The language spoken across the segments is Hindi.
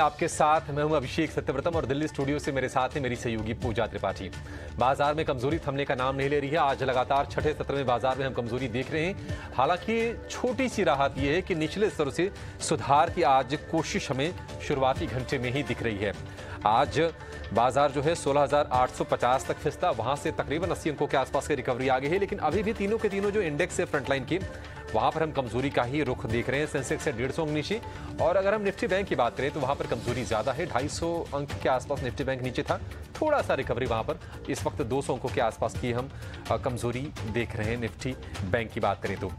आपके साथ मैं हूं अभिषेक सत्यव्रतम और दिल्ली स्टूडियो से मेरे साथ है मेरी सहयोगी पूजा त्रिपाठी बाजार में कमजोरी थमने का नाम नहीं ले रही है आज लगातार छठे सत्र में बाजार में हम कमजोरी देख रहे हैं हालांकि छोटी सी राहत यह है कि निचले स्तर से सुधार की आज कोशिश हमें शुरुआती घंटे में ही दिख रही है आज बाजार जो है 16,850 तक फिसता वहां से तकरीबन अस्सी अंकों के आसपास की रिकवरी आ गई है लेकिन अभी भी तीनों के तीनों जो इंडेक्स है फ्रंटलाइन के वहां पर हम कमजोरी का ही रुख देख रहे हैं सेंसेक्स है डेढ़ सौ अंक नीचे और अगर हम निफ्टी बैंक की बात करें तो वहां पर कमजोरी ज्यादा है ढाई सौ अंक के आसपास निफ्टी बैंक नीचे था थोड़ा सा रिकवरी वहां पर इस वक्त दो सौ अंकों के आसपास की हम कमजोरी देख रहे हैं निफ्टी बैंक की बात करें तो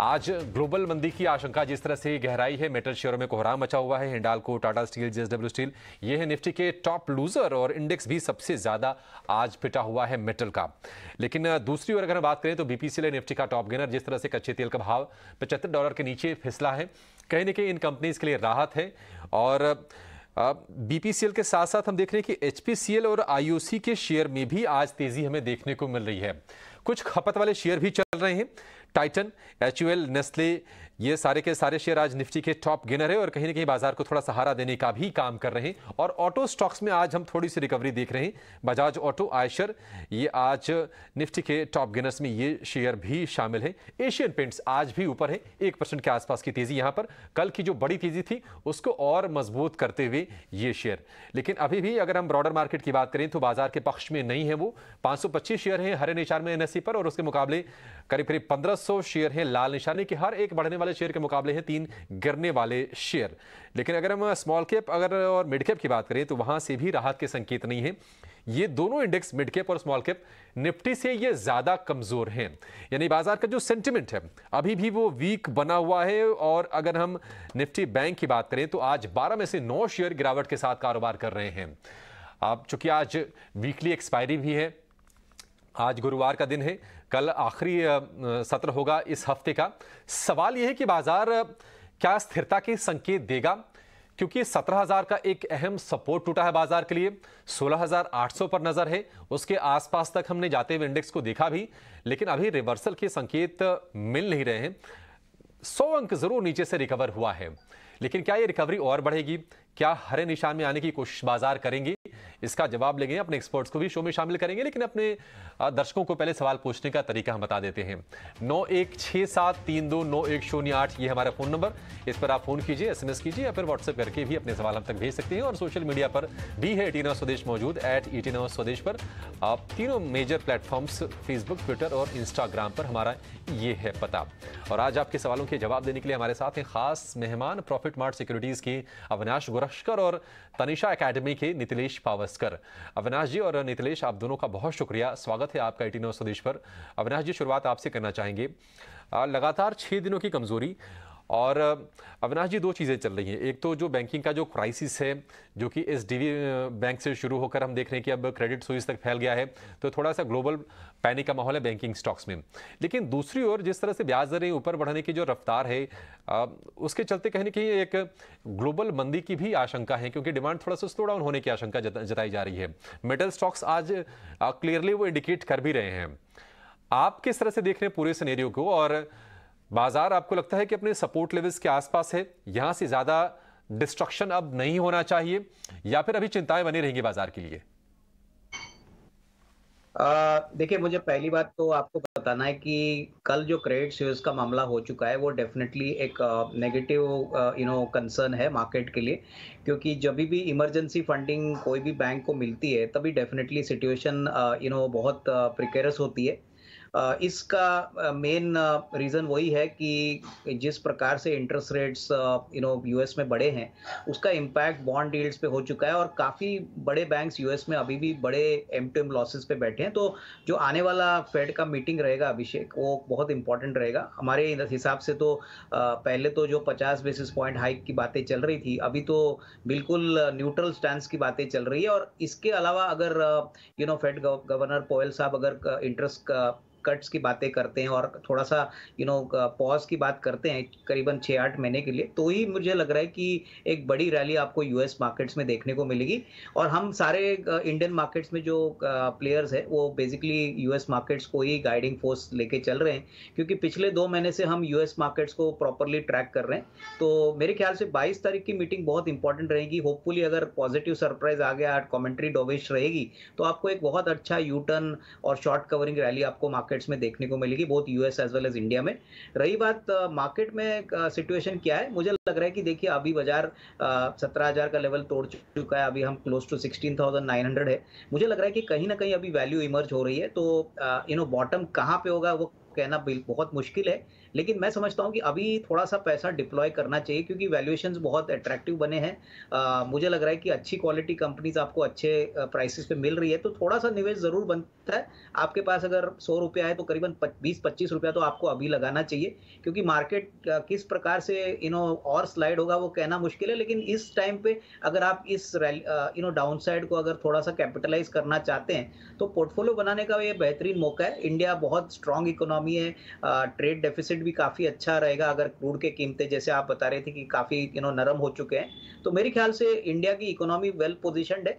आज ग्लोबल मंदी की आशंका जिस तरह से गहराई है मेटल शेयरों में कोहराम मचा हुआ है Hindalco Tata steel JSW steel ये है निफ्टी के टॉप लूजर और इंडेक्स भी सबसे ज़्यादा आज पिटा हुआ है मेटल का लेकिन दूसरी ओर अगर हम बात करें तो बीपीसीएल निफ्टी का टॉप गेनर जिस तरह से कच्चे तेल का भाव पचहत्तर डॉलर के नीचे फिसला है कहीं ना कहीं इन कंपनीज के लिए राहत है और बीपीसीएल के साथ साथ हम देख रहे हैं कि एचपीसीएल और आईओसी के शेयर में भी आज तेजी हमें देखने को मिल रही है कुछ खपत वाले शेयर भी चल रहे हैं Titan, HUL, Nestle, ये सारे के सारे शेयर आज निफ्टी के टॉप गिनर है और कहीं ना कहीं बाजार को थोड़ा सहारा देने का भी काम कर रहे हैं और ऑटो स्टॉक्स में आज हम थोड़ी सी रिकवरी देख रहे हैं बजाज ऑटो आयशर ये आज निफ्टी के टॉप गिनर्स में ये शेयर भी शामिल है एशियन पेंट्स आज भी ऊपर है एक परसेंट के आसपास की तेजी यहाँ पर कल की जो बड़ी तेजी थी उसको और मजबूत करते हुए ये शेयर लेकिन अभी भी अगर हम ब्रॉडर मार्केट की बात करें तो बाजार के पक्ष में नहीं है वो 525 शेयर हैं हरे निशान में एनएससी पर और उसके मुकाबले करीब करीब पंद्रह शेयर हैं लाल निशाने के हर एक बढ़ने वाले वाले शेयर के मुकाबले हैं तीन गिरने वाले शेयर लेकिन अगर हम स्मॉल कैप अगर और मिड कैप की बात करें तो वहाँ से भी राहत के संकेत नहीं है ये दोनों इंडेक्स मिड कैप और स्मॉल कैप निफ्टी से ये ज़्यादा कमज़ोर हैं यानी बाजार का जो सेंटिमेंट है अभी भी वो वीक बना हुआ है और अगर हम निफ्टी बैंक की बात करें तो आज 12 में से 9 शेयर गिरावट के साथ कारोबार कर रहे हैं आप चूंकि आज वीकली एक्सपायरी भी है आज गुरुवार का दिन है कल आखिरी सत्र होगा इस हफ्ते का सवाल यह है कि बाजार क्या स्थिरता के संकेत देगा क्योंकि 17,000 का एक अहम सपोर्ट टूटा है बाजार के लिए 16,800 पर नजर है उसके आसपास तक हमने जाते हुए इंडेक्स को देखा भी लेकिन अभी रिवर्सल के संकेत मिल नहीं रहे हैं 100 अंक जरूर नीचे से रिकवर हुआ है लेकिन क्या ये रिकवरी और बढ़ेगी क्या हरे निशान में आने की कोशिश बाजार करेंगी इसका जवाब लेंगे अपने एक्सपर्ट्स को भी शो में शामिल करेंगे लेकिन अपने दर्शकों को पहले सवाल पूछने का तरीका हम बता देते हैं नौ एक छः सात तीन दो नौ एक शून्य आठ ये हमारा फ़ोन नंबर इस पर आप फ़ोन कीजिए एसएमएस कीजिए या फिर व्हाट्सएप करके भी अपने सवाल हम तक भेज सकते हैं और सोशल मीडिया पर भी है एटी स्वदेश मौजूद एट ई स्वदेश पर आप तीनों मेजर प्लेटफॉर्म्स फेसबुक ट्विटर और इंस्टाग्राम पर हमारा ये है पता और आज आपके सवालों के जवाब देने के लिए हमारे साथ हैं खास मेहमान प्रॉफिट मार्ट सिक्योरिटीज़ के अविनाश गोयल गोरक्षकर और तनिषा एकेडमी के नितिलेश पावस्कर अविनाश जी और नितिलेश आप दोनों का बहुत शुक्रिया स्वागत है आपका एटीन स्वदेश पर अविनाश जी शुरुआत आपसे करना चाहेंगे लगातार छः दिनों की कमजोरी और अविनाश जी दो चीज़ें चल रही हैं एक तो जो बैंकिंग का जो क्राइसिस है जो कि एस बैंक से शुरू होकर हम देख रहे हैं कि अब क्रेडिट सुइस तक फैल गया है तो थोड़ा सा ग्लोबल पैनिक का माहौल है बैंकिंग स्टॉक्स में लेकिन दूसरी ओर जिस तरह से ब्याज दरें ऊपर बढ़ने की जो रफ्तार है उसके चलते कहने की एक ग्लोबल मंदी की भी आशंका है क्योंकि डिमांड थोड़ा सा स्लो डाउन होने की आशंका जताई जा रही है मेटल स्टॉक्स आज क्लियरली वो इंडिकेट कर भी रहे हैं आप किस तरह से देख रहे हैं पूरे सिनेरियो को और बाजार आपको लगता है कि अपने सपोर्ट लेवल्स के आसपास है यहां से ज्यादा डिस्ट्रक्शन अब नहीं होना चाहिए या फिर अभी चिंताएं बनी रहेंगी बाजार के लिए देखिए मुझे पहली बात तो आपको बताना है कि कल जो क्रेडिट सीज का मामला हो चुका है वो डेफिनेटली एक नेगेटिव यू नो कंसर्न है मार्केट के लिए क्योंकि जब भी इमरजेंसी फंडिंग कोई भी बैंक को मिलती है तभी डेफिनेटली सिचुएशन यू नो बहुत प्रिकेरस होती है इसका मेन रीज़न वही है कि जिस प्रकार से interest rates you know US में बड़े हैं उसका इम्पैक्ट बॉन्ड डील्स पे हो चुका है और काफ़ी बड़े बैंक्स यूएस में अभी भी बड़े एम टू एम लॉसेज पे बैठे हैं तो जो आने वाला फेड का मीटिंग रहेगा अभिषेक वो बहुत इंपॉर्टेंट रहेगा हमारे हिसाब से तो पहले तो जो पचास बेसिस पॉइंट हाइक की बातें चल रही थी अभी तो बिल्कुल न्यूट्रल स्टैंड की बातें चल रही है और इसके अलावा अगर you know Fed governor Powell साहब अगर इंटरेस्ट कट्स की बातें करते हैं और थोड़ा सा यू नो पॉज की बात करते हैं करीबन छः आठ महीने के लिए तो ही मुझे लग रहा है कि एक बड़ी रैली आपको यूएस मार्केट्स में देखने को मिलेगी और हम सारे इंडियन मार्केट्स में जो प्लेयर्स है वो बेसिकली यूएस मार्केट्स को ही गाइडिंग फोर्स लेके चल रहे हैं क्योंकि पिछले दो महीने से हम यूएस मार्केट्स को प्रॉपरली ट्रैक कर रहे हैं तो मेरे ख्याल से बाईस तारीख की मीटिंग बहुत इंपॉर्टेंट रहेगी होपफुली अगर पॉजिटिव सरप्राइज आ गया कॉमेंट्री डोवेश रहेगी तो आपको एक बहुत अच्छा यू टर्न और शॉर्ट कवरिंग रैली आपको मार्केट मार्केट्स में देखने को मिलेगी बहुत US as well as India में रही बात मार्केट में सिचुएशन क्या है मुझे लग रहा है कि देखिए अभी बाजार सत्रह हजार का लेवल तोड़ चुका है अभी हम close to sixteen thousand nine hundred है मुझे लग रहा है कि कहीं ना कहीं अभी वैल्यू इमर्ज हो रही है तो यू नो बॉटम कहाँ पे होगा वो कहना बहुत मुश्किल है लेकिन मैं समझता हूँ कि अभी थोड़ा सा पैसा डिप्लॉय करना चाहिए क्योंकि वैल्यूएशन बहुत अट्रैक्टिव बने हैं मुझे लग रहा है कि अच्छी क्वालिटी कंपनीज आपको अच्छे प्राइसेस पे मिल रही है तो थोड़ा सा निवेश जरूर बनता है आपके पास अगर सौ रुपया है तो करीबन बीस पच्चीस रुपया तो आपको अभी लगाना चाहिए क्योंकि मार्केट किस प्रकार से यू नो और स्लाइड होगा वो कहना मुश्किल है लेकिन इस टाइम पे अगर आप इस यू नो डाउन साइड को अगर थोड़ा सा कैपिटलाइज करना चाहते हैं तो पोर्टफोलियो बनाने का ये बेहतरीन मौका है इंडिया बहुत स्ट्रांग इकोनॉमी है ट्रेड डेफिसिट ट्रेंड भी काफ़ी अच्छा रहेगा अगर क्रूड के कीमतें जैसे आप बता रहे थे कि काफ़ी यू नो नरम हो चुके हैं तो मेरे ख्याल से इंडिया की इकोनॉमी वेल पोजिशन है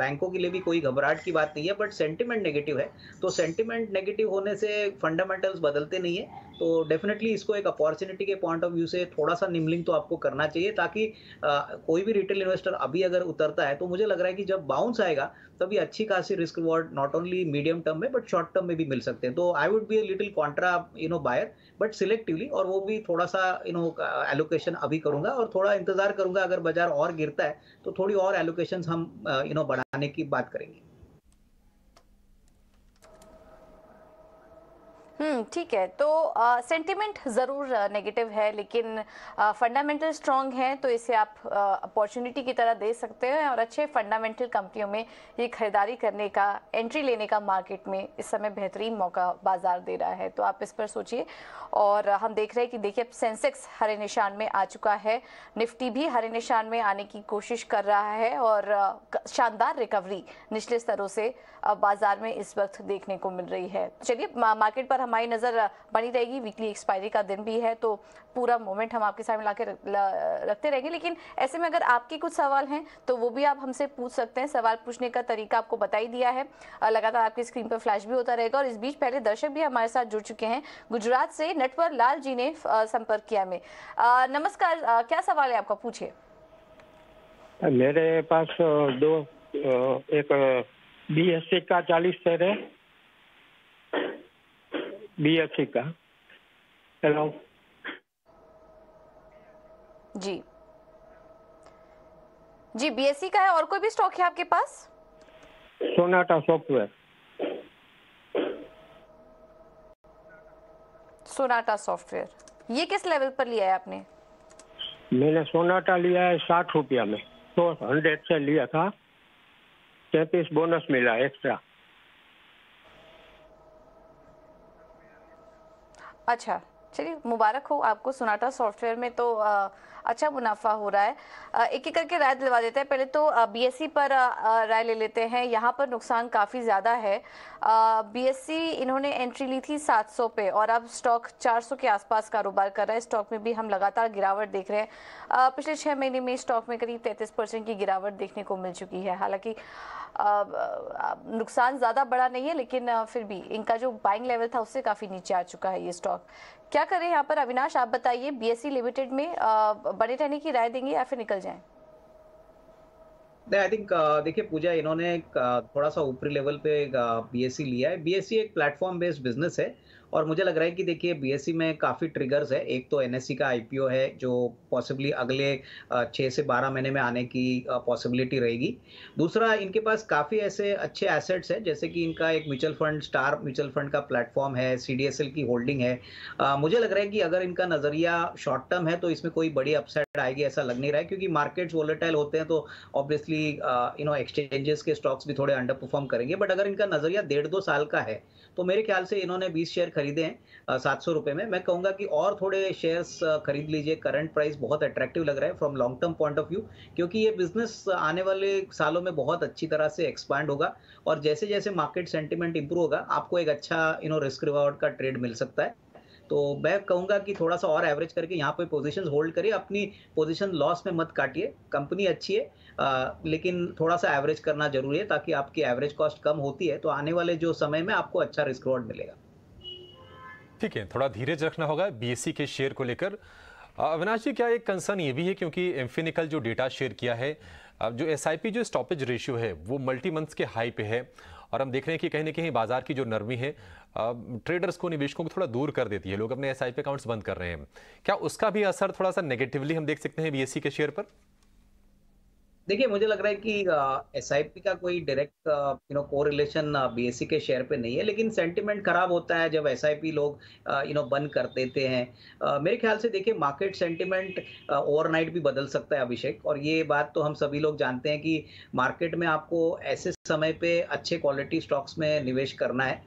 बैंकों के लिए भी कोई घबराहट की बात नहीं है बट सेंटिमेंट नेगेटिव है तो सेंटिमेंट नेगेटिव होने से फंडामेंटल्स बदलते नहीं है तो डेफिनेटली इसको एक अपॉर्चुनिटी के पॉइंट ऑफ व्यू से थोड़ा सा निम्बलिंग तो आपको करना चाहिए ताकि आ, कोई भी रिटेल इन्वेस्टर अभी अगर उतरता है तो मुझे लग रहा है कि जब बाउंस आएगा तब ये अच्छी खासी risk reward not only medium term में बट शॉर्ट टर्म में भी मिल सकते हैं तो I would be a little contra you know buyer but selectively और वो भी थोड़ा सा यू नो एलोकेशन अभी करूंगा और थोड़ा इंतजार करूंगा अगर बाजार और गिरता है तो थोड़ी और एलोकेशन हम यू नो बढ़ाने की बात करेंगे हम्म ठीक है तो सेंटिमेंट ज़रूर नेगेटिव है लेकिन फंडामेंटल स्ट्रांग है तो इसे आप अपॉर्चुनिटी की तरह दे सकते हैं और अच्छे फंडामेंटल कंपनियों में ये खरीदारी करने का एंट्री लेने का मार्केट में इस समय बेहतरीन मौका बाजार दे रहा है तो आप इस पर सोचिए और हम देख रहे हैं कि देखिए अब सेंसेक्स हरे निशान में आ चुका है निफ्टी भी हरे निशान में आने की कोशिश कर रहा है और शानदार रिकवरी निचले स्तरों से बाजार में इस वक्त देखने को मिल रही है चलिए मार्केट पर हमारी नज़र बनी रहेगी वीकली एक्सपायरी का दिन भी है तो पूरा मोमेंट हम आपके सामने ला रखते रहेंगे लेकिन ऐसे में अगर आपके कुछ सवाल हैं तो वो भी आप हमसे पूछ सकते हैं सवाल पूछने का तरीका आपको बता ही दिया है लगातार आपकी स्क्रीन पर फ्लैश भी होता रहेगा और इस बीच पहले दर्शक भी हमारे साथ जुड़ चुके हैं गुजरात से नटवर लाल जी ने संपर्क किया में नमस्कार क्या सवाल है आपका पूछिए मेरे पास दो एक बी एस सी का चालीस शेयर है बीएससी का हेलो जी जी बीएससी का है और कोई भी स्टॉक है आपके पास सोनाटा सॉफ्टवेयर सोनाटा सॉफ्टवेयर ये किस लेवल पर लिया है आपने मैंने सोनाटा लिया है साठ रुपया में तो हंड्रेड से लिया था तैतीस बोनस मिला एक्स्ट्रा अच्छा चलिए मुबारक हो आपको सोनाटा सॉफ्टवेयर में तो आ, अच्छा मुनाफा हो रहा है एक एक करके राय दिलवा देते हैं पहले तो बीएससी पर राय ले लेते हैं यहाँ पर नुकसान काफ़ी ज़्यादा है बीएससी इन्होंने एंट्री ली थी 700 पे और अब स्टॉक 400 के आसपास कारोबार कर रहा है स्टॉक में भी हम लगातार गिरावट देख रहे हैं पिछले छः महीने में स्टॉक में करीब तैंतीस परसेंट की गिरावट देखने को मिल चुकी है हालांकि नुकसान ज़्यादा बड़ा नहीं है लेकिन फिर भी इनका जो बाइंग लेवल था उससे काफ़ी नीचे आ चुका है ये स्टॉक क्या करें यहाँ पर अविनाश आप बताइए बीएससी लिमिटेड में बने रहने की राय देंगे या फिर निकल जाएं आई थिंक देखिए पूजा इन्होंने थोड़ा सा ऊपरी लेवल पे बीएससी लिया है बीएससी एक प्लेटफॉर्म बेस्ड बिजनेस है और मुझे लग रहा है कि देखिए बीएससी e में काफ़ी ट्रिगर्स है एक तो एनएससी e का आईपीओ है जो पॉसिबली अगले छः से बारह महीने में आने की पॉसिबिलिटी रहेगी दूसरा इनके पास काफ़ी ऐसे अच्छे एसेट्स हैं जैसे कि इनका एक mutual fund star mutual fund का प्लेटफॉर्म है सी की होल्डिंग है आ, मुझे लग रहा है कि अगर इनका नज़रिया शॉर्ट टर्म है तो इसमें कोई बड़ी अपसेट आएगी ऐसा लग नहीं रहा है क्योंकि मार्केट्स वोलेटाइल होते हैं तो ऑब्वियसली यू नो एक्सचेंजेस के स्टॉक्स भी थोड़े अंडर परफॉर्म करेंगे बट अगर इनका नज़रिया डेढ़ दो साल का है तो मेरे ख्याल से इन्होंने 20 शेयर खरीदे हैं सात सौ रुपये में मैं कहूँगा कि और थोड़े शेयर्स खरीद लीजिए करंट प्राइस बहुत अट्रैक्टिव लग रहा है from long term point of view क्योंकि ये बिजनेस आने वाले सालों में बहुत अच्छी तरह से एक्सपांड होगा और जैसे जैसे मार्केट सेंटिमेंट इंप्रूव होगा आपको एक अच्छा यू नो रिस्क रिवार्ड का ट्रेड मिल सकता है तो मैं कहूंगा कि थोड़ा सा और एवरेज करके यहाँ पे पोजिशन होल्ड करिए अपनी पोजिशन लॉस में मत काटिए कंपनी अच्छी है आ, लेकिन थोड़ा सा एवरेज करना जरूरी है ताकि आपकी एवरेज कॉस्ट कम होती है तो आने वाले जो समय में आपको अच्छा रिस्क रिवॉर्ड मिलेगा ठीक है थोड़ा धीरज रखना होगा बी e के शेयर को लेकर अविनाश जी क्या एक कंसर्न ये भी है क्योंकि एम्फिनिकल जो डेटा शेयर किया है जो एस जो स्टॉपेज रेशियो है वो मल्टी मंथ्स के हाई पे है और हम देख रहे हैं कि कहीं ना कहीं बाजार की जो नरमी है ट्रेडर्स को निवेशकों को थोड़ा दूर कर देती है लोग अपने एस अकाउंट्स बंद कर रहे हैं क्या उसका भी असर थोड़ा सा नेगेटिवली हम देख सकते हैं बी के शेयर पर देखिए मुझे लग रहा है कि एस uh, का कोई डायरेक्ट यू नो को रिलेशन बी के शेयर पे नहीं है लेकिन सेंटिमेंट खराब होता है जब एस लोग यू नो बंद कर देते हैं uh, मेरे ख्याल से देखिए मार्केट सेंटिमेंट ओवरनाइट भी बदल सकता है अभिषेक और ये बात तो हम सभी लोग जानते हैं कि मार्केट में आपको ऐसे समय पे अच्छे क्वालिटी स्टॉक्स में निवेश करना है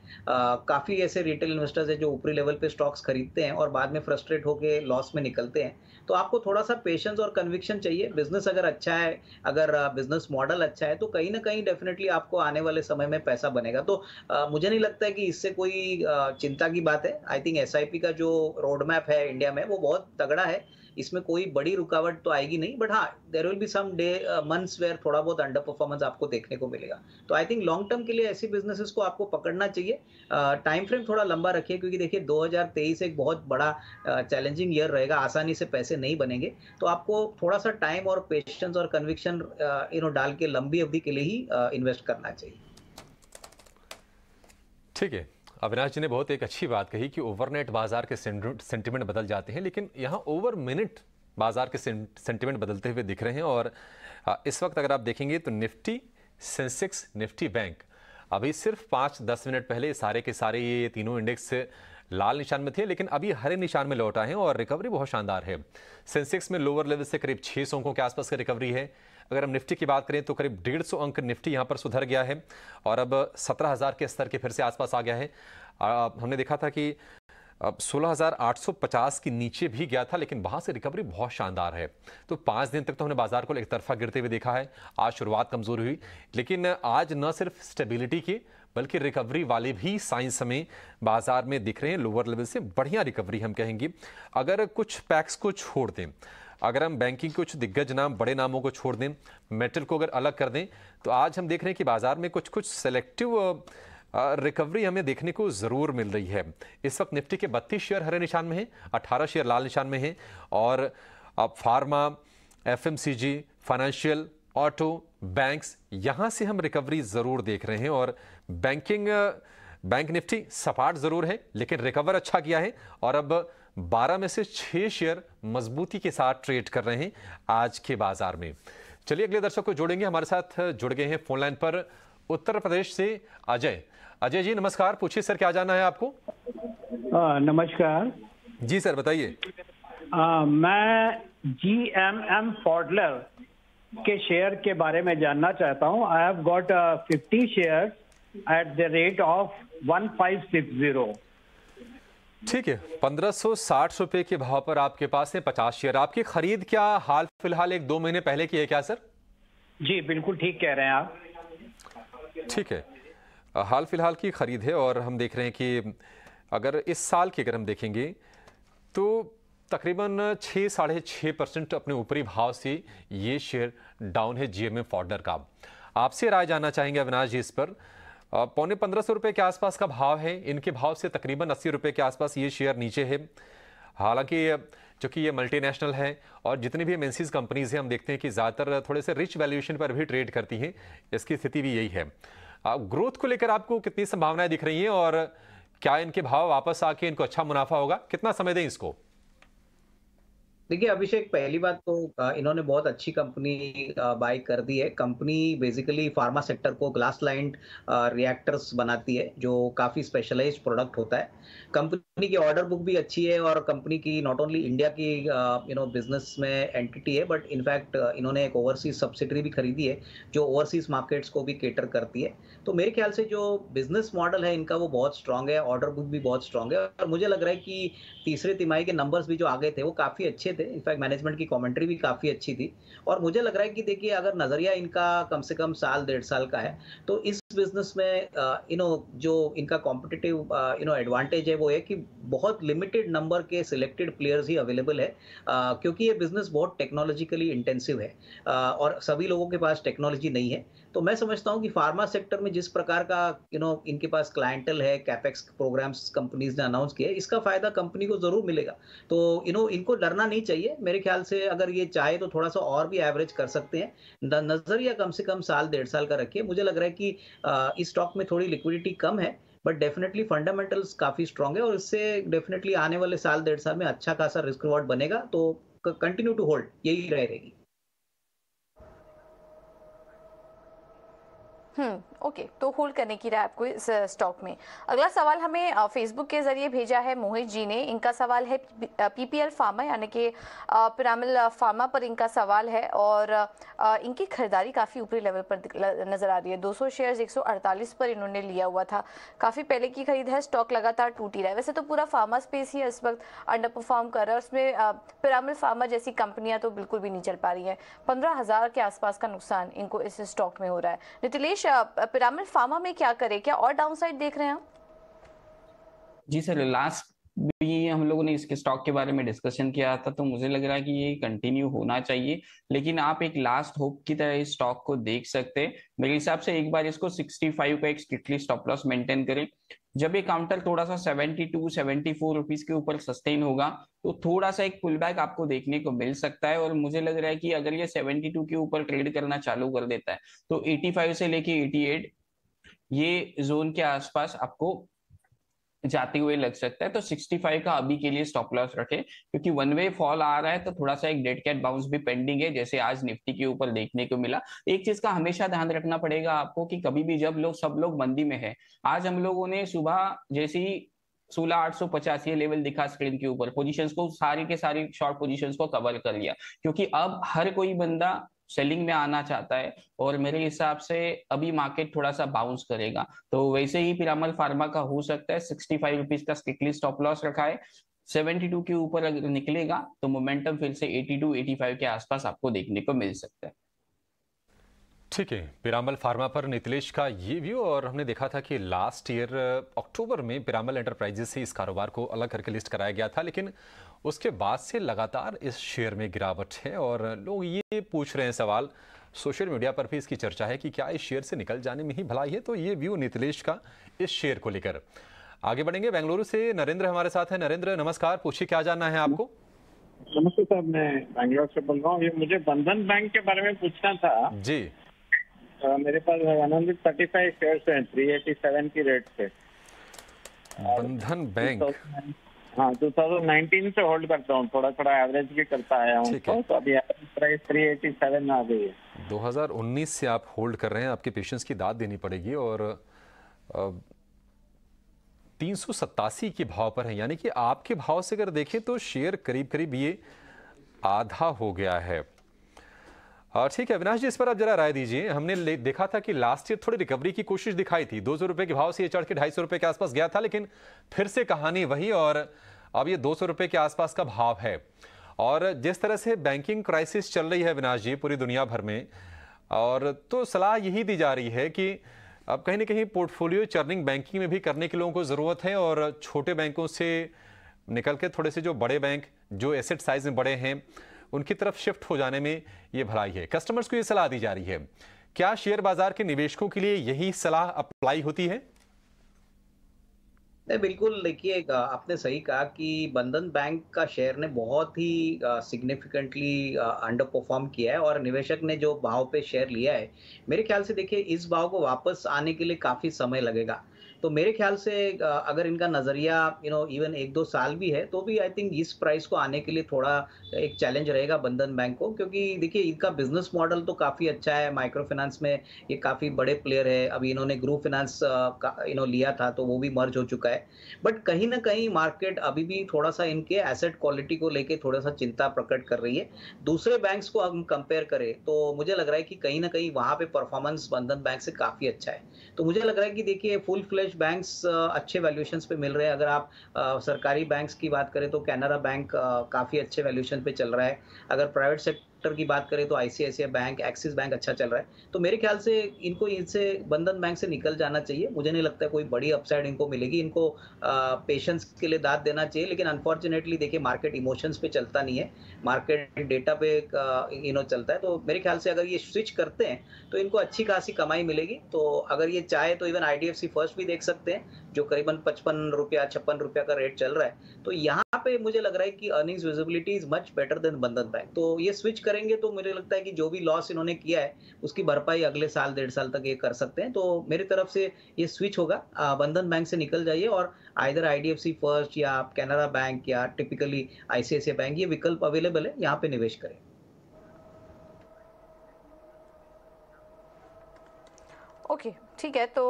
काफ़ी ऐसे रिटेल इन्वेस्टर्स है जो ऊपरी लेवल पे स्टॉक्स खरीदते हैं और बाद में फ्रस्ट्रेट होकर लॉस में निकलते हैं तो आपको थोड़ा सा पेशेंस और कन्विक्शन चाहिए बिजनेस अगर अच्छा है अगर बिजनेस मॉडल अच्छा है तो कहीं ना कहीं डेफिनेटली आपको आने वाले समय में पैसा बनेगा तो आ, मुझे नहीं लगता है कि इससे कोई आ, चिंता की बात है आई थिंक एस का जो रोड मैप है इंडिया में वो बहुत तगड़ा है इसमें कोई बड़ी रुकावट तो आएगी नहीं बट हाँ there will be some day months where थोड़ा बहुत अंडर परफॉर्मेंस आपको देखने को मिलेगा तो आई थिंक लॉन्ग टर्म के लिए ऐसी बिजनेसेस को आपको पकड़ना चाहिए टाइम uh, फ्रेम थोड़ा लंबा रखिए क्योंकि देखिए 2023 एक बहुत बड़ा चैलेंजिंग uh, ईयर रहेगा आसानी से पैसे नहीं बनेंगे तो आपको थोड़ा सा टाइम और पेशेंस और कन्विक्शन यू नो डाल के लंबी अवधि के लिए ही इन्वेस्ट uh, करना चाहिए ठीक है अविनाश जी ने बहुत एक अच्छी बात कही कि ओवरनाइट बाजार के सेंटिमेंट बदल जाते हैं लेकिन यहाँ ओवर मिनट बाजार के सेंटिमेंट बदलते हुए दिख रहे हैं और इस वक्त अगर आप देखेंगे तो निफ्टी सेंसेक्स निफ्टी बैंक अभी सिर्फ पाँच दस मिनट पहले सारे के सारे ये तीनों इंडेक्स लाल निशान में थे लेकिन अभी हरे निशान में लौटा है और रिकवरी बहुत शानदार है सेंसेक्स में लोअर लेवल से करीब छः सौ के आसपास की रिकवरी है अगर हम निफ्टी की बात करें तो करीब डेढ़ सौ अंक निफ्टी यहाँ पर सुधर गया है और अब सत्रह हज़ार के स्तर के फिर से आसपास आ गया है हमने देखा था कि अब 16,850 के नीचे भी गया था लेकिन वहाँ से रिकवरी बहुत शानदार है तो पाँच दिन तक तो हमने बाजार को एक तरफा गिरते हुए देखा है आज शुरुआत कमज़ोर हुई लेकिन आज न सिर्फ स्टेबिलिटी की बल्कि रिकवरी वाले भी साइंस हमें बाजार में दिख रहे हैं लोअर लेवल से बढ़िया रिकवरी हम कहेंगे अगर कुछ पैक्स को छोड़ दें अगर हम बैंकिंग के कुछ दिग्गज नाम बड़े नामों को छोड़ दें मेटल को अगर अलग कर दें तो आज हम देख रहे हैं कि बाज़ार में कुछ कुछ सेलेक्टिव रिकवरी हमें देखने को ज़रूर मिल रही है इस वक्त निफ्टी के 32 शेयर हरे निशान में हैं 18 शेयर लाल निशान में हैं और अब pharma F financial auto banks यहाँ से हम रिकवरी ज़रूर देख रहे हैं और बैंकिंग बैंक निफ्टी सपाट ज़रूर है लेकिन रिकवर अच्छा किया है और अब 12 में से 6 शेयर मजबूती के साथ ट्रेड कर रहे हैं आज के बाजार में चलिए अगले दर्शक को जोड़ेंगे हमारे साथ जुड़ गए हैं फोनलाइन पर उत्तर प्रदेश से अजय अजय जी नमस्कार पूछिए सर क्या जानना है आपको आ, नमस्कार जी सर बताइए मैं जी एम एम फॉडलर के शेयर के बारे में जानना चाहता हूँ I have got fifty share at the rate of one five six zero ठीक है पंद्रह सौ साठ रुपए के भाव पर आपके पास है पचास शेयर आपकी खरीद क्या हाल फिलहाल एक दो महीने पहले की है क्या सर जी बिल्कुल ठीक कह रहे हैं आप ठीक है हाल फिलहाल की खरीद है और हम देख रहे हैं कि अगर इस साल की अगर हम देखेंगे तो तकरीबन छः साढ़े छः परसेंट अपने ऊपरी भाव से ये शेयर डाउन है जीएमएम फॉर्डर का आपसे राय जानना चाहेंगे अविनाश जी इस पर पौने पंद्रह सौ रुपये के आसपास का भाव है इनके भाव से तकरीबन अस्सी रुपये के आसपास ये शेयर नीचे है हालांकि चूँकि ये मल्टीनेशनल है और जितनी भी एमएनसीज कंपनीज़ हैं हम देखते हैं कि ज़्यादातर थोड़े से रिच वैल्यूएशन पर भी ट्रेड करती हैं इसकी स्थिति भी यही है ग्रोथ को लेकर आपको कितनी संभावनाएं दिख रही हैं और क्या इनके भाव वापस आके इनको अच्छा मुनाफा होगा कितना समय दें इसको देखिए अभिषेक पहली बात तो इन्होंने बहुत अच्छी कंपनी बाय कर दी है कंपनी बेसिकली फार्मा सेक्टर को ग्लास लाइंड रिएक्टर्स बनाती है जो काफ़ी स्पेशलाइज प्रोडक्ट होता है कंपनी की ऑर्डर बुक भी अच्छी है और कंपनी की नॉट ओनली इंडिया की यू नो बिजनेस में एंटिटी है बट इनफैक्ट इन्होंने एक ओवरसीज सब्सिडरी भी खरीदी है जो ओवरसीज मार्केट्स को भी केटर करती है तो मेरे ख्याल से जो बिजनेस मॉडल है इनका वो बहुत स्ट्रांग है ऑर्डर बुक भी बहुत स्ट्रांग है और मुझे लग रहा है कि तीसरे तिमाही के नंबर्स भी जो आ गए थे वो काफ़ी अच्छे थे इनफैक्ट मैनेजमेंट की कमेंट्री भी काफ़ी अच्छी थी और मुझे लग रहा है कि देखिए अगर नज़रिया इनका कम से कम साल डेढ़ साल का है तो इस बिजनेस में यू नो जो इनका कॉम्पिटिटिव यू नो एडवांटेज है वो है कि बहुत लिमिटेड नंबर के सिलेक्टेड प्लेयर्स ही अवेलेबल है आ, क्योंकि ये बिजनेस बहुत टेक्नोलॉजिकली इंटेंसिव है आ, और सभी लोगों के पास टेक्नोलॉजी नहीं है तो मैं समझता हूँ कि फार्मा सेक्टर में जिस प्रकार का यू you नो know, इनके पास क्लाइंटल है कैपेक्स प्रोग्राम्स कंपनीज ने अनाउंस किए इसका फायदा कंपनी को जरूर मिलेगा तो यू नो इनको डरना नहीं चाहिए मेरे ख्याल से अगर ये चाहे तो थोड़ा सा और भी एवरेज कर सकते हैं नजरिया कम से कम साल डेढ़ साल का रखिए मुझे लग रहा है कि इस स्टॉक में थोड़ी लिक्विडिटी कम है बट डेफिनेटली फंडामेंटल्स काफी स्ट्रांग है और इससे डेफिनेटली आने वाले साल डेढ़ साल में अच्छा खासा रिस्क रिवॉर्ड बनेगा तो कंटिन्यू टू होल्ड यही रहेगी Huh. ओके तो होल्ड करने की राय आपको इस स्टॉक में अगला सवाल हमें फेसबुक के जरिए भेजा है मोहित जी ने इनका सवाल है पीपीएल फार्मा यानी कि पिरामिल फार्मा पर इनका सवाल है और इनकी खरीदारी काफ़ी ऊपरी लेवल पर नज़र आ रही है 200 शेयर्स 148 पर इन्होंने लिया हुआ था काफ़ी पहले की खरीद है स्टॉक लगातार टूट ही रहा है वैसे तो पूरा फार्मा स्पेस ही इस वक्त अंडर परफॉर्म कर रहा है उसमें पिरामिल फार्मा जैसी कंपनियां तो बिल्कुल भी नहीं चल पा रही हैं पंद्रह के आसपास का नुकसान इनको इस स्टॉक में हो रहा है नितिलेश पिरामिड फार्मा में क्या करें क्या और डाउनसाइड देख रहे हैं जी सर लास्ट भी हम लोगों ने इसके स्टॉक के बारे में डिस्कशन किया था तो मुझे लग रहा है कि ये कंटिन्यू होना चाहिए लेकिन आप एक लास्ट होप की तरह इस स्टॉक को देख सकते हैं मेरे हिसाब से एक बार इसको 65 का एक स्ट्रिक्टली स्टॉप लॉस मेंटेन करें जब ये काउंटर थोड़ा सा 72 74 रुपीस के ऊपर सस्टेन होगा तो थोड़ा सा एक पुल बैक आपको देखने को मिल सकता है और मुझे लग रहा है कि अगर ये 72 के ऊपर ट्रेड करना चालू कर देता है तो 85 से लेके 88 ये जोन के आसपास आपको जाते हुए लग सकता है तो 65 का अभी के लिए स्टॉप लॉस रखें क्योंकि वन वे फॉल आ रहा है तो थोड़ा सा एक डेड कैट बाउंस भी पेंडिंग है जैसे आज निफ्टी के ऊपर देखने को मिला एक चीज का हमेशा ध्यान रखना पड़ेगा आपको कि कभी भी जब लोग सब लोग मंदी में है आज हम लोगों ने सुबह जैसी सोलह आठ सौ पचास ये लेवल दिखा स्क्रीन के ऊपर पोजीशंस को सारी के सारी शॉर्ट पोजीशंस को कवर कर लिया क्योंकि अब हर कोई बंदा सेलिंग में आना चाहता है और मेरे हिसाब से अभी मार्केट थोड़ा सा बाउंस करेगा तो वैसे ही पिरामल फार्मा का हो सकता है सिक्सटी फाइव रुपीज का स्टिकली स्टॉप लॉस रखा है सेवेंटी टू के ऊपर अगर निकलेगा तो मोमेंटम फिर से एटी टू एटी फाइव के आसपास आपको देखने को मिल सकता है ठीक है पिरामल फार्मा पर नितिलेश का ये व्यू और हमने देखा था कि लास्ट ईयर अक्टूबर में पिरामल एंटरप्राइजेस से इस कारोबार को अलग करके लिस्ट कराया गया था लेकिन उसके बाद से लगातार इस शेयर में गिरावट है और लोग ये पूछ रहे हैं सवाल सोशल मीडिया पर भी इसकी चर्चा है कि क्या इस शेयर से निकल जाने में ही भलाई है तो ये व्यू नितेश का इस शेयर को लेकर आगे बढ़ेंगे बेंगलुरु से नरेंद्र हमारे साथ है नरेंद्र नमस्कार पूछिए क्या जानना है आपको नमस्ते साहब मैं बैंगलोर से बोल रहा हूँ ये मुझे बंधन बैंक के बारे में पूछना था जी मेरे पास one hundred thirty five share है थ्री एटी सेवन की रेट हाँ, से बंधन बैंक हाँ टू थाउजेंड नाइनटीन से होल्ड करता हूँ थोड़ा थोड़ा एवरेज भी करता आया हूँ तो, तो अभी प्राइस थ्री एटी सेवन आ गई है 2019 से आप होल्ड कर रहे हैं आपके पेशेंस की दाद देनी पड़ेगी और तीन के भाव पर है यानी कि आपके भाव से अगर देखें तो शेयर करीब करीब ये आधा हो गया है और हाँ, ठीक है अविनाश जी इस पर आप जरा राय दीजिए हमने देखा था कि लास्ट ईयर थोड़ी रिकवरी की कोशिश दिखाई थी दो सौ रुपये के भाव से ये चढ़ के ढाई सौ रुपये के आसपास गया था लेकिन फिर से कहानी वही और अब ये दो सौ रुपये के आसपास का भाव है और जिस तरह से बैंकिंग क्राइसिस चल रही है अविनाश जी पूरी दुनिया भर में और तो सलाह यही दी जा रही है कि अब कहीं ना कहीं पोर्टफोलियो चर्निंग बैंकिंग में भी करने के लोगों को ज़रूरत है और छोटे बैंकों से निकल के थोड़े से जो बड़े बैंक जो एसेट साइज़ में बड़े हैं उनकी तरफ शिफ्ट हो जाने में ये भलाई है कस्टमर्स को ये सलाह दी जा रही है क्या शेयर बाजार के निवेशकों के लिए यही सलाह अप्लाई होती है नहीं बिल्कुल देखिए आपने सही कहा कि बंधन बैंक का शेयर ने बहुत ही सिग्निफिकेंटली अंडर परफॉर्म किया है और निवेशक ने जो भाव पे शेयर लिया है मेरे ख्याल से देखिए इस भाव को वापस आने के लिए काफ़ी समय लगेगा तो मेरे ख्याल से अगर इनका नज़रिया यू नो इवन एक दो साल भी है तो भी आई थिंक इस प्राइस को आने के लिए थोड़ा एक चैलेंज रहेगा बंधन बैंक को क्योंकि देखिए इनका बिजनेस मॉडल तो काफ़ी अच्छा है माइक्रो फाइनेंस में ये काफ़ी बड़े प्लेयर है अभी इन्होंने ग्रुप फाइनेंस का यू नो लिया था तो वो भी मर्ज हो चुका है बट कहीं ना कहीं मार्केट अभी भी थोड़ा सा इनके एसेट क्वालिटी को लेके थोड़ा सा चिंता प्रकट कर रही है दूसरे बैंक्स को हम कंपेयर करें तो मुझे लग रहा है कि कहीं ना कहीं वहाँ पर परफॉर्मेंस बंधन बैंक से काफ़ी अच्छा है तो मुझे लग रहा है कि देखिए फुल फ्लेज कुछ बैंक्स uh, अच्छे वैल्यूशन पे मिल रहे हैं अगर आप uh, सरकारी बैंक्स की बात करें तो कैनरा बैंक काफ़ी अच्छे वैल्यूशन पे चल रहा है अगर प्राइवेट सेक्टर सेक्टर की बात करें तो आईसीआईसीआई बैंक एक्सिस बैंक अच्छा चल रहा है तो मेरे ख्याल से इनको इनसे बंधन बैंक से निकल जाना चाहिए मुझे नहीं लगता कोई बड़ी अपसाइड इनको मिलेगी इनको पेशेंस के लिए दाद देना चाहिए लेकिन अनफॉर्चुनेटली देखिए मार्केट इमोशंस पे चलता नहीं है मार्केट डेटा पे इनो चलता है तो मेरे ख्याल से अगर ये स्विच करते हैं तो इनको अच्छी खासी कमाई मिलेगी तो अगर ये चाहे तो इवन आई फर्स्ट भी देख सकते हैं जो करीबन पचपन रुपया छप्पन रुपया का रेट चल रहा है तो यहाँ यहाँ पे मुझे लग रहा है कि earnings visibility is much better than Bandhan bank तो ये स्विच करेंगे तो मुझे लगता है कि जो भी लॉस इन्होंने किया है उसकी भरपाई अगले साल डेढ़ साल तक ये कर सकते हैं तो मेरी तरफ से ये स्विच होगा बंधन बैंक से निकल जाइए और आइधर आईडीएफसी फर्स्ट या आप कैनरा बैंक या टिपिकली आईसीआईसीआई बैंक ये विकल्प अवेलेबल है यहाँ पे निवेश करें ओके okay, ठीक है तो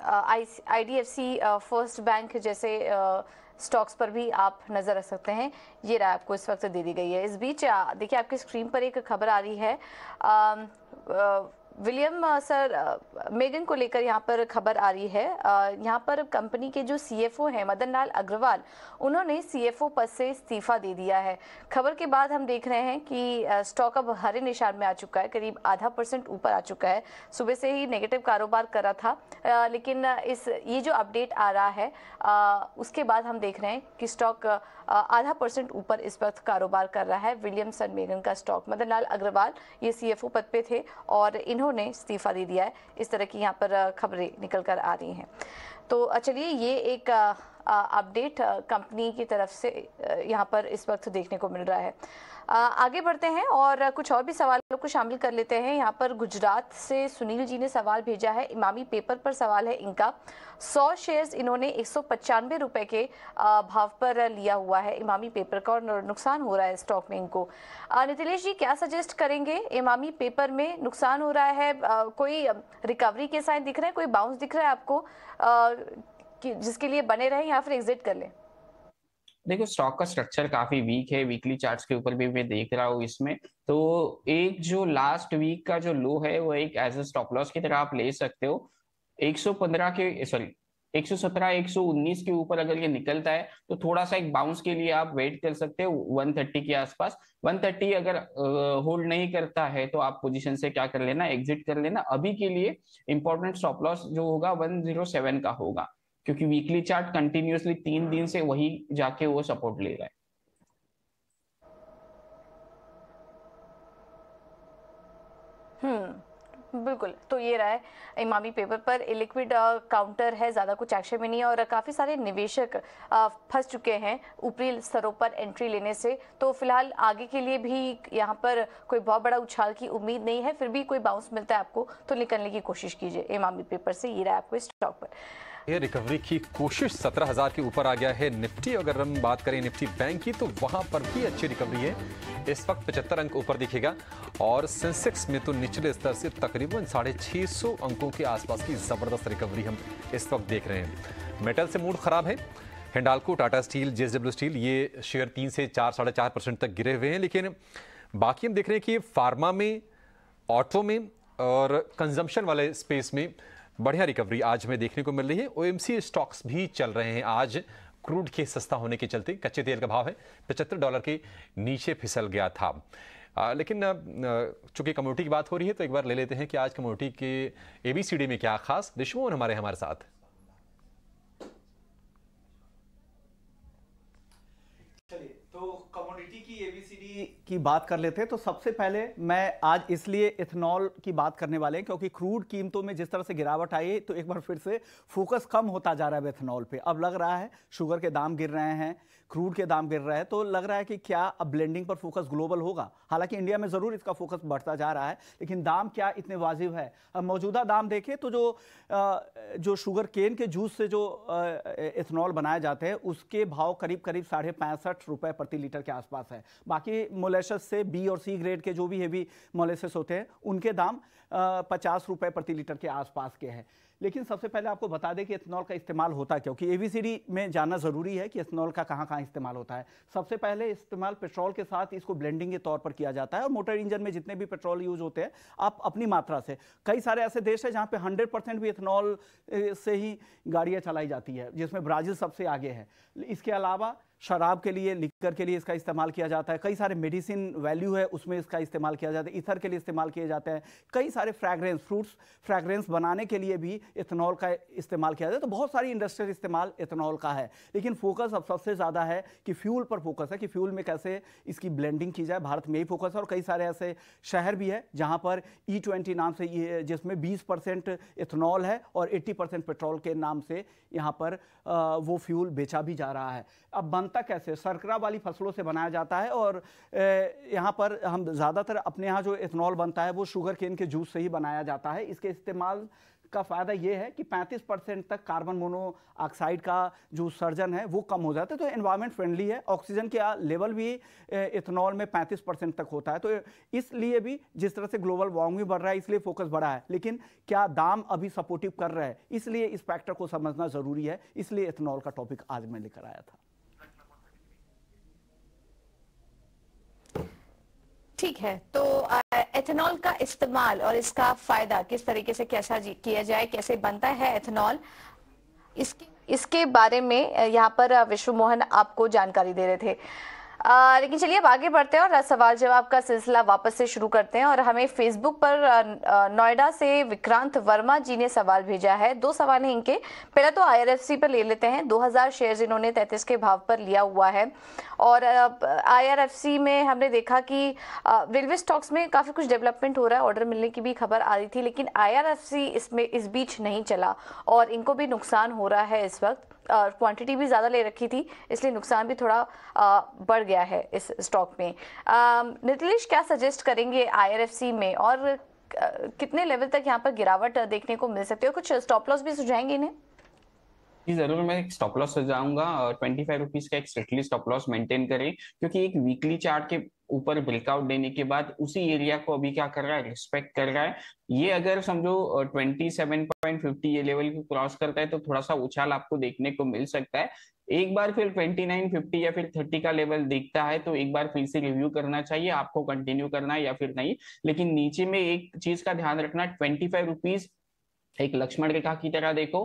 I D F C first bank जैसे uh, स्टॉक्स पर भी आप नज़र रख सकते हैं ये राय आपको इस वक्त दे दी गई है इस बीच देखिए आपकी स्क्रीन पर एक खबर आ रही है आ, आ, विलियम सर मेगन को लेकर यहाँ पर खबर आ रही है यहाँ पर कंपनी के जो सीएफओ हैं मदन लाल अग्रवाल उन्होंने सीएफओ पद से इस्तीफा दे दिया है खबर के बाद हम देख रहे हैं कि स्टॉक अब हरे निशान में आ चुका है करीब आधा परसेंट ऊपर आ चुका है सुबह से ही नेगेटिव कारोबार कर रहा था लेकिन इस ये जो अपडेट आ रहा है उसके बाद हम देख रहे हैं कि स्टॉक आधा परसेंट ऊपर इस वक्त कारोबार कर रहा है विलियम सर मेगन का स्टॉक मदन लाल अग्रवाल ये सी पद पर थे और इन्होंने ने इस्तीफ़ा दे दिया है इस तरह की यहाँ पर खबरें निकल कर आ रही हैं तो चलिए ये एक अपडेट कंपनी की तरफ से यहाँ पर इस वक्त देखने को मिल रहा है आगे बढ़ते हैं और कुछ और भी सवालों को शामिल कर लेते हैं यहाँ पर गुजरात से सुनील जी ने सवाल भेजा है इमामी पेपर पर सवाल है इनका सौ शेयर्स इन्होंने एक सौ रुपए के भाव पर लिया हुआ है इमामी पेपर का और नुकसान हो रहा है स्टॉक में इनको नितिलेश जी क्या सजेस्ट करेंगे इमामी पेपर में नुकसान हो रहा है कोई रिकवरी के साइन दिख रहे हैं कोई बाउंस दिख रहा है आपको जिसके लिए बने रहें या फिर एग्जिट कर लें देखो स्टॉक का स्ट्रक्चर काफी वीक है वीकली चार्ट्स के ऊपर भी मैं देख रहा हूँ इसमें तो एक जो लास्ट वीक का जो लो है वो एक एज ए स्टॉप लॉस की तरह आप ले सकते हो 115 के सॉरी 117 119 के ऊपर अगर ये निकलता है तो थोड़ा सा एक बाउंस के लिए आप वेट कर सकते हो 130 के आसपास 130 अगर होल्ड नहीं करता है तो आप पोजीशन से क्या कर लेना एग्जिट कर लेना अभी के लिए इंपॉर्टेंट स्टॉप लॉस जो होगा 107 का होगा क्योंकि वीकली चार्ट कंटिन्यूसली तीन दिन से वही जाके वो सपोर्ट ले रहा है हम्म, बिल्कुल तो ये रहा है इमामी पेपर पर लिक्विड काउंटर है ज़्यादा कुछ एक्शन में नहीं है और काफ़ी सारे निवेशक फंस चुके हैं ऊपरी स्तरों पर एंट्री लेने से तो फिलहाल आगे के लिए भी यहाँ पर कोई बहुत बड़ा उछाल की उम्मीद नहीं है फिर भी कोई बाउंस मिलता है आपको तो निकलने की कोशिश कीजिए इमामी पेपर से ये रहा है आपको स्टॉक पर रिकवरी की कोशिश सत्रह हजार के ऊपर आ गया है निफ्टी अगर हम बात करें निफ्टी बैंक की तो वहां पर भी अच्छी रिकवरी है इस वक्त पचहत्तर अंक ऊपर दिखेगा और सेंसेक्स में तो निचले स्तर से तकरीबन साढ़े छह सौ अंकों के आसपास की ज़बरदस्त रिकवरी हम इस वक्त देख रहे हैं मेटल से मूड ख़राब है Hindalco Tata steel JSW steel ये शेयर तीन से चार साढ़े चार परसेंट तक गिरे हुए हैं लेकिन बाकी हम देख रहे हैं कि फार्मा में ऑटो में और कंजम्पशन वाले स्पेस में बढ़िया रिकवरी आज हमें देखने को मिल रही है ओएमसी स्टॉक्स भी चल रहे हैं आज क्रूड के सस्ता होने के चलते कच्चे तेल का भाव है पचहत्तर डॉलर के नीचे फिसल गया था आ, लेकिन चूंकि कम्युनिटी की बात हो रही है तो एक बार ले लेते हैं कि आज कम्युनिटी के एबीसीडी में क्या खास रिश्मोन हमारे हमारे साथ चलिए तो कम्युनिटी की एबीसीडी की बात कर लेते हैं तो सबसे पहले मैं आज इसलिए इथेनॉल की बात करने वाले हैं क्योंकि क्रूड कीमतों में जिस तरह से गिरावट आई तो एक बार फिर से फोकस कम होता जा रहा है इथेनॉल पे अब लग रहा है शुगर के दाम गिर रहे हैं क्रूड के दाम गिर रहे हैं तो लग रहा है कि क्या अब ब्लेंडिंग पर फोकस ग्लोबल होगा हालांकि इंडिया में ज़रूर इसका फोकस बढ़ता जा रहा है लेकिन दाम क्या इतने वाजिब है अब मौजूदा दाम देखें तो जो जो शुगर केन के जूस से जो इथेनॉल बनाए जाते हैं उसके भाव करीब करीब साढ़े पैंसठ रुपये प्रति लीटर के आसपास है बाकी मोलेशस से बी और सी ग्रेड के जो भी हेवी मोलेसेस होते हैं उनके दाम पचास रुपये प्रति लीटर के आसपास के हैं लेकिन सबसे पहले आपको बता दें कि इथेनॉल का इस्तेमाल होता है क्योंकि ए में जाना ज़रूरी है कि इथेनॉल का कहाँ कहाँ इस्तेमाल होता है सबसे पहले इस्तेमाल पेट्रोल के साथ इसको ब्लेंडिंग के तौर पर किया जाता है और मोटर इंजन में जितने भी पेट्रोल यूज होते हैं आप अपनी मात्रा से कई सारे ऐसे देश हैं जहाँ पर हंड्रेड परसेंट भी इथेनॉल से ही गाड़ियाँ चलाई जाती है जिसमें ब्राज़ील सबसे आगे है इसके अलावा शराब के लिए लिकर के लिए इसका इस्तेमाल किया जाता है कई सारे मेडिसिन वैल्यू है उसमें इसका इस्तेमाल किया जाता है इथर के लिए इस्तेमाल किए जाते हैं कई सारे फ्रैगरेंस फ्रूट्स फ्रैगरेंस बनाने के लिए भी इथेनॉल का इस्तेमाल किया जाता है तो बहुत सारी इंडस्ट्रियल इस्तेमाल इथेनॉल का है लेकिन फोकस अब सबसे ज़्यादा है कि फ्यूल पर फोकस है कि फ्यूल में कैसे इसकी ब्लेंडिंग की जाए भारत में ही फोकस है और कई सारे ऐसे शहर भी है जहाँ पर ई e ट्वेंटी नाम से ये जिसमें बीस परसेंट इथेनॉल है और एट्टी परसेंट पेट्रोल के नाम से यहाँ पर वो फ्यूल बेचा भी जा रहा है अब बंद रामता कैसे सरकरा वाली फसलों से बनाया जाता है और यहाँ पर हम ज़्यादातर अपने यहाँ जो इथेनॉल बनता है वो शुगर केन के जूस से ही बनाया जाता है इसके इस्तेमाल का फ़ायदा ये है कि 35 परसेंट तक कार्बन मोनोऑक्साइड का जो सर्जन है वो कम हो जाता है तो एनवायरनमेंट फ्रेंडली है ऑक्सीजन के लेवल भी इथेनॉल में 35 परसेंट तक होता है तो इसलिए भी जिस तरह से ग्लोबल वार्मिंग बढ़ रहा है इसलिए फोकस बढ़ा है लेकिन क्या दाम अभी सपोर्टिव कर रहा है इसलिए इस फैक्टर को समझना ज़रूरी है इसलिए इथेनॉल का टॉपिक आज मैं लेकर आया था ठीक है तो एथेनॉल का इस्तेमाल और इसका फायदा किस तरीके से कैसा किया जाए कैसे बनता है एथेनॉल इसके इसके बारे में यहाँ पर विश्व मोहन आपको जानकारी दे रहे थे लेकिन चलिए अब आगे बढ़ते हैं और सवाल जवाब का सिलसिला वापस से शुरू करते हैं और हमें फेसबुक पर नोएडा से विक्रांत वर्मा जी ने सवाल भेजा है दो सवाल हैं इनके पहला तो आईआरएफसी पर ले लेते हैं 2000 शेयर्स इन्होंने तैतीस के भाव पर लिया हुआ है और आईआरएफसी में हमने देखा कि रेलवे स्टॉक्स में काफ़ी कुछ डेवलपमेंट हो रहा है ऑर्डर मिलने की भी खबर आ रही थी लेकिन आई इसमें इस बीच नहीं चला और इनको भी नुकसान हो रहा है इस वक्त क्वांटिटी भी ज़्यादा ले रखी थी इसलिए नुकसान भी थोड़ा आ, बढ़ गया है इस स्टॉक में नितिलेश क्या सजेस्ट करेंगे आई में और कितने लेवल तक यहाँ पर गिरावट देखने को मिल सकती है कुछ स्टॉप लॉस भी सुझाएंगे इन्हें जी जरूर मैं एक स्टॉप लॉस सजाऊंगा और ट्वेंटी फाइव रुपीज का एक स्ट्रिक्टली स्टॉप लॉस मेंटेन करें क्योंकि एक वीकली चार्ट के ऊपर ब्रेकआउट देने के बाद उसी एरिया को अभी क्या कर रहा है रिस्पेक्ट कर रहा है ये अगर समझो ट्वेंटी सेवन पॉइंट फिफ्टी ये लेवल को क्रॉस करता है तो थोड़ा सा उछाल आपको देखने को मिल सकता है एक बार फिर ट्वेंटी नाइन फिफ्टी या फिर थर्टी का लेवल देखता है तो एक बार फिर से रिव्यू करना चाहिए आपको कंटिन्यू करना है या फिर नहीं लेकिन नीचे में एक चीज का ध्यान रखना ट्वेंटी फाइव रुपीज एक लक्ष्मण रेखा की तरह देखो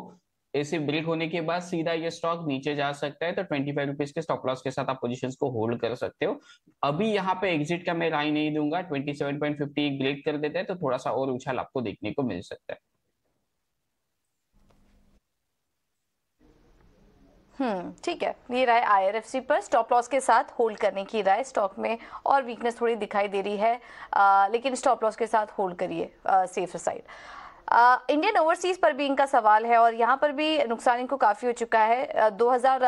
इसे ब्रेक होने के बाद सीधा ये स्टॉक नीचे जा सकता है तो ट्वेंटी फाइव रुपीज के स्टॉप लॉस के साथ आप पोजीशंस को होल्ड कर सकते हो अभी यहाँ पे एग्जिट का मैं राय नहीं दूंगा twenty seven point fifty break कर देता है तो थोड़ा सा और उछाल आपको देखने को मिल सकता है हम्म ठीक है ये राय आईआरएफसी पर स्टॉप लॉस के साथ होल्ड करने की राय स्टॉक में और वीकनेस थोड़ी दिखाई दे रही है आ, लेकिन स्टॉप लॉस के साथ होल्ड करिए सेफ साइड इंडियन ओवरसीज पर भी इनका सवाल है और यहाँ पर भी नुकसान इनको काफ़ी हो चुका है दो हज़ार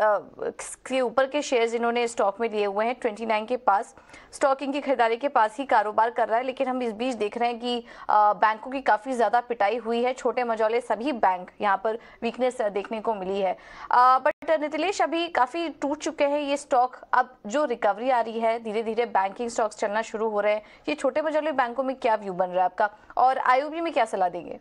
के ऊपर के शेयर्स इन्होंने स्टॉक में लिए हुए हैं 29 के पास स्टॉकिंग की खरीदारी के पास ही कारोबार कर रहा है लेकिन हम इस बीच देख रहे हैं कि बैंकों की काफ़ी ज़्यादा पिटाई हुई है छोटे मजौले सभी बैंक यहाँ पर वीकनेस देखने को मिली है बट नितिलेश अभी काफ़ी टूट चुके हैं ये स्टॉक अब जो रिकवरी आ रही है धीरे धीरे बैंकिंग स्टॉक्स चलना शुरू हो रहे हैं ये छोटे मजौले बैंकों में क्या व्यू बन रहा है आपका और आईओबी में क्या सलाह देंगे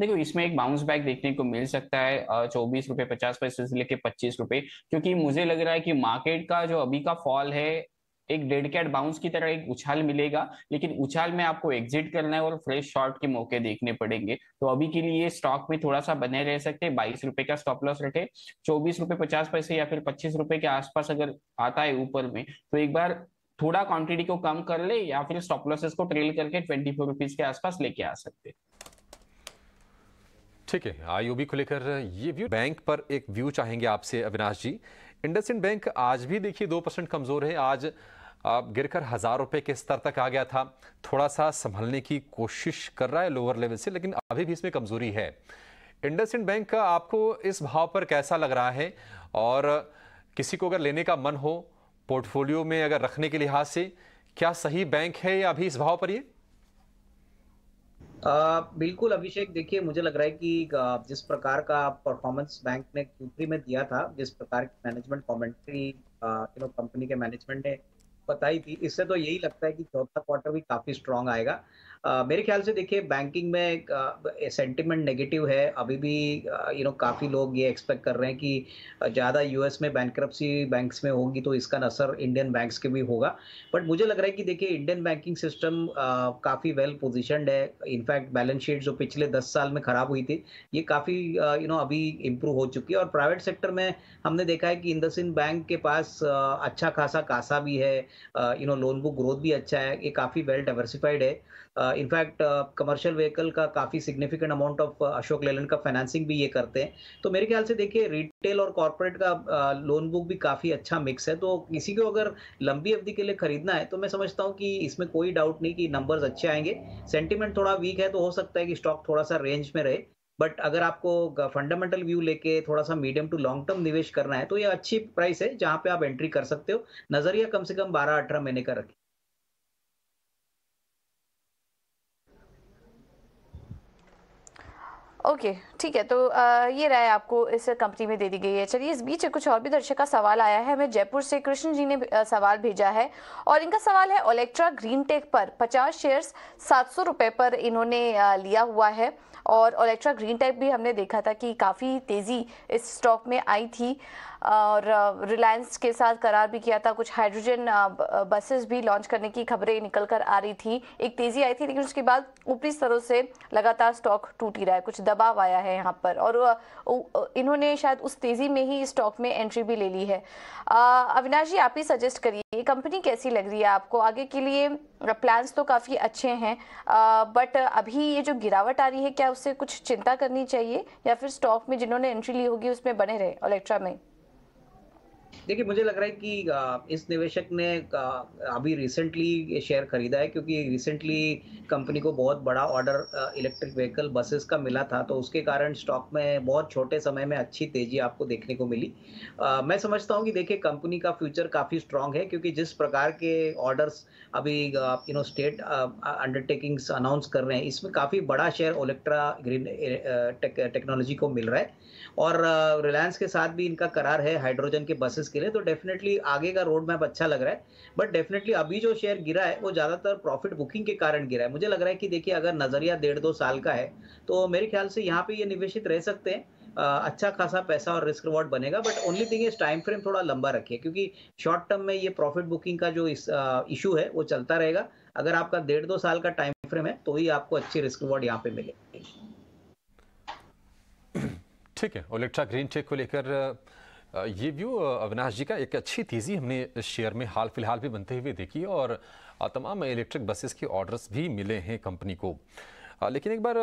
देखो इसमें एक बाउंस बैक देखने को मिल सकता है चौबीस रुपए पचास पैसे से लेके पच्चीस रुपए क्योंकि मुझे लग रहा है कि मार्केट का जो अभी का फॉल है एक डेड कैट बाउंस की तरह एक उछाल मिलेगा लेकिन उछाल में आपको एग्जिट करना है और फ्रेश शॉर्ट के मौके देखने पड़ेंगे तो अभी के लिए स्टॉक में थोड़ा सा बने रह सकते हैं बाईस रुपए का स्टॉप लॉस रखे चौबीस रुपए पचास पैसे या फिर पच्चीस रुपए के आसपास अगर आता है ऊपर में तो एक बार थोड़ा क्वांटिटी को कम कर ले या फिर स्टॉप लॉसेस को ट्रेल करके ट्वेंटी फोर रुपीज के आसपास लेके आ सकते हैं ठीक है आईओबी को लेकर ये व्यू बैंक पर एक व्यू चाहेंगे आपसे अविनाश जी इंडसइंड बैंक आज भी देखिए दो परसेंट कमज़ोर है आज गिरकर हज़ार रुपए के स्तर तक आ गया था थोड़ा सा संभलने की कोशिश कर रहा है लोअर लेवल से लेकिन अभी भी इसमें कमज़ोरी है इंडसइंड बैंक का आपको इस भाव पर कैसा लग रहा है और किसी को अगर लेने का मन हो पोर्टफोलियो में अगर रखने के लिहाज से क्या सही बैंक है या अभी इस भाव पर ये बिल्कुल अभिषेक देखिए मुझे लग रहा है कि जिस प्रकार का परफॉर्मेंस बैंक ने क्यू में दिया था जिस प्रकार की management commentary you know company के मैनेजमेंट ने बताई थी इससे तो यही लगता है कि चौथा क्वार्टर भी काफी स्ट्रांग आएगा मेरे ख्याल से देखिए बैंकिंग में सेंटिमेंट uh, नेगेटिव है अभी भी यू uh, नो काफ़ी लोग ये एक्सपेक्ट कर रहे हैं कि ज़्यादा यूएस में बैंक्रप्सी बैंक्स में होगी तो इसका असर इंडियन बैंक्स के भी होगा बट मुझे लग रहा है कि देखिए इंडियन बैंकिंग सिस्टम काफ़ी वेल पोजिशनड है इनफैक्ट बैलेंस शीट जो पिछले दस साल में ख़राब हुई थी ये काफ़ी यू नो अभी इम्प्रूव हो चुकी है और प्राइवेट सेक्टर में हमने देखा है कि इंदस बैंक के पास अच्छा खासा कासा भी है you know loan book growth भी अच्छा है ये काफ़ी वेल डाइवर्सिफाइड है इनफैक्ट कमर्शियल व्हीकल का काफ़ी significant amount of Ashok Leyland का फाइनेंसिंग भी ये करते हैं तो मेरे ख्याल से देखिए रिटेल और कॉरपोरेट का लोन uh, बुक भी काफ़ी अच्छा मिक्स है तो किसी को अगर लंबी अवधि के लिए खरीदना है तो मैं समझता हूँ कि इसमें कोई डाउट नहीं कि नंबर्स अच्छे आएंगे सेंटिमेंट थोड़ा वीक है तो हो सकता है कि स्टॉक थोड़ा सा रेंज में रहे बट अगर आपको फंडामेंटल uh, व्यू लेके थोड़ा सा मीडियम टू लॉन्ग टर्म निवेश करना है तो ये अच्छी प्राइस है जहाँ पे आप एंट्री कर सकते हो नजरिया कम से कम बारह अठारह महीने का रखें ओके ठीक है तो आ, ये राय आपको इस कंपनी में दे दी गई है चलिए इस बीच कुछ और भी दर्शक का सवाल आया है हमें जयपुर से कृष्ण जी ने सवाल भेजा है और इनका सवाल है ओलेक्ट्रा ग्रीन टेक पर 50 शेयर्स सात सौ पर इन्होंने लिया हुआ है और ओलेक्ट्रा ग्रीन टाइप भी हमने देखा था कि काफ़ी तेज़ी इस स्टॉक में आई थी और रिलायंस uh, के साथ करार भी किया था कुछ हाइड्रोजन बसेस uh, uh, भी लॉन्च करने की खबरें निकल कर आ रही थी एक तेज़ी आई थी लेकिन उसके बाद ऊपरी स्तरों से लगातार स्टॉक टूट ही रहा है कुछ दबाव आया है यहाँ पर और इन्होंने शायद उस तेज़ी में ही स्टॉक में एंट्री भी ले ली है अविनाश जी आप ही सजेस्ट करिए ये कंपनी कैसी लग रही है आपको आगे के लिए प्लान्स तो काफ़ी अच्छे हैं बट अभी ये जो गिरावट आ रही है क्या उससे कुछ चिंता करनी चाहिए या फिर स्टॉक में जिन्होंने एंट्री ली होगी उसमें बने रहे ओलेक्ट्रा में देखिए मुझे लग रहा है कि इस निवेशक ने अभी रिसेंटली शेयर खरीदा है क्योंकि रिसेंटली कंपनी को बहुत बड़ा ऑर्डर इलेक्ट्रिक व्हीकल बसेस का मिला था तो उसके कारण स्टॉक में बहुत छोटे समय में अच्छी तेजी आपको देखने को मिली आ, मैं समझता हूँ कि देखिए कंपनी का फ्यूचर काफ़ी स्ट्रांग है क्योंकि जिस प्रकार के ऑर्डर्स अभी you know state undertakings announce कर रहे हैं इसमें काफ़ी बड़ा शेयर ओलेक्ट्रा ग्रीन टेक्नोलॉजी को मिल रहा है और रिलायंस के साथ भी इनका करार है हाइड्रोजन के बसेस कोर्सेज के लिए तो डेफिनेटली आगे का रोड मैप अच्छा लग रहा है बट डेफिनेटली अभी जो शेयर गिरा है वो ज़्यादातर प्रॉफिट बुकिंग के कारण गिरा है मुझे लग रहा है कि देखिए अगर नज़रिया डेढ़ दो साल का है तो मेरे ख्याल से यहाँ पे ये निवेशित रह सकते हैं अच्छा खासा पैसा और रिस्क रिवॉर्ड बनेगा but only thing is time frame थोड़ा लंबा रखिए क्योंकि शॉर्ट टर्म में ये प्रॉफिट बुकिंग का जो इशू है वो चलता रहेगा अगर आपका डेढ़ दो साल का टाइम फ्रेम है तो ही आपको अच्छी रिस्क रिवॉर्ड यहाँ पे मिलेगी ठीक है ओलेक्ट्रा ग्रीन चेक को लेकर ये व्यू अविनाश जी का एक अच्छी तेज़ी हमने शेयर में हाल फिलहाल भी बनते हुए देखी और तमाम इलेक्ट्रिक बसेस के ऑर्डर्स भी मिले हैं कंपनी को लेकिन एक बार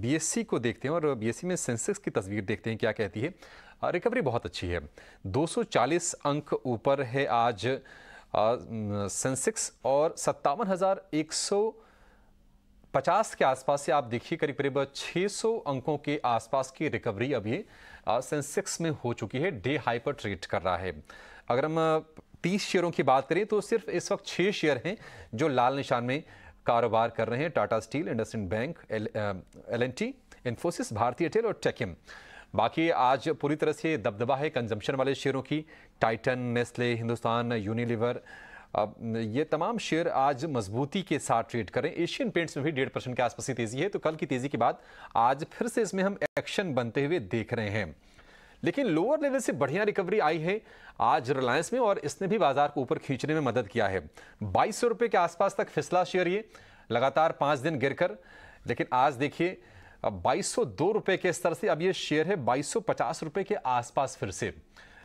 बीएससी को देखते हैं और बीएससी में सेंसेक्स की तस्वीर देखते हैं क्या कहती है रिकवरी बहुत अच्छी है 240 अंक ऊपर है आज सेंसेक्स और सत्तावन हज़ार एक सौ पचास के आसपास से आप देखिए करीब करीब 600 अंकों के आसपास की रिकवरी अभी सेंसेक्स में हो चुकी है डे हाई पर ट्रेड कर रहा है अगर हम तीस शेयरों की बात करें तो सिर्फ इस वक्त छः शेयर हैं जो लाल निशान में कारोबार कर रहे हैं Tata steel IndusInd bank L N T Infosys Bharti Airtel और टेकिम बाकी आज पूरी तरह से दबदबा है कंजम्पशन वाले शेयरों की टाइटन नेस्ले हिंदुस्तान यूनिलीवर ये तमाम शेयर आज मजबूती के साथ ट्रेड करें एशियन पेंट्स में भी डेढ़ परसेंट के आसपास की तेजी है तो कल की तेजी के बाद आज फिर से इसमें हम एक्शन बनते हुए देख रहे हैं लेकिन लोअर लेवल से बढ़िया रिकवरी आई है आज रिलायंस में और इसने भी बाजार को ऊपर खींचने में मदद किया है बाईस सौ रुपये के आसपास तक फिसला शेयर ये लगातार पाँच दिन गिरकर लेकिन आज देखिए बाईस सौ दो रुपये के स्तर से अब ये शेयर है बाईस सौ पचास रुपये के आसपास फिर से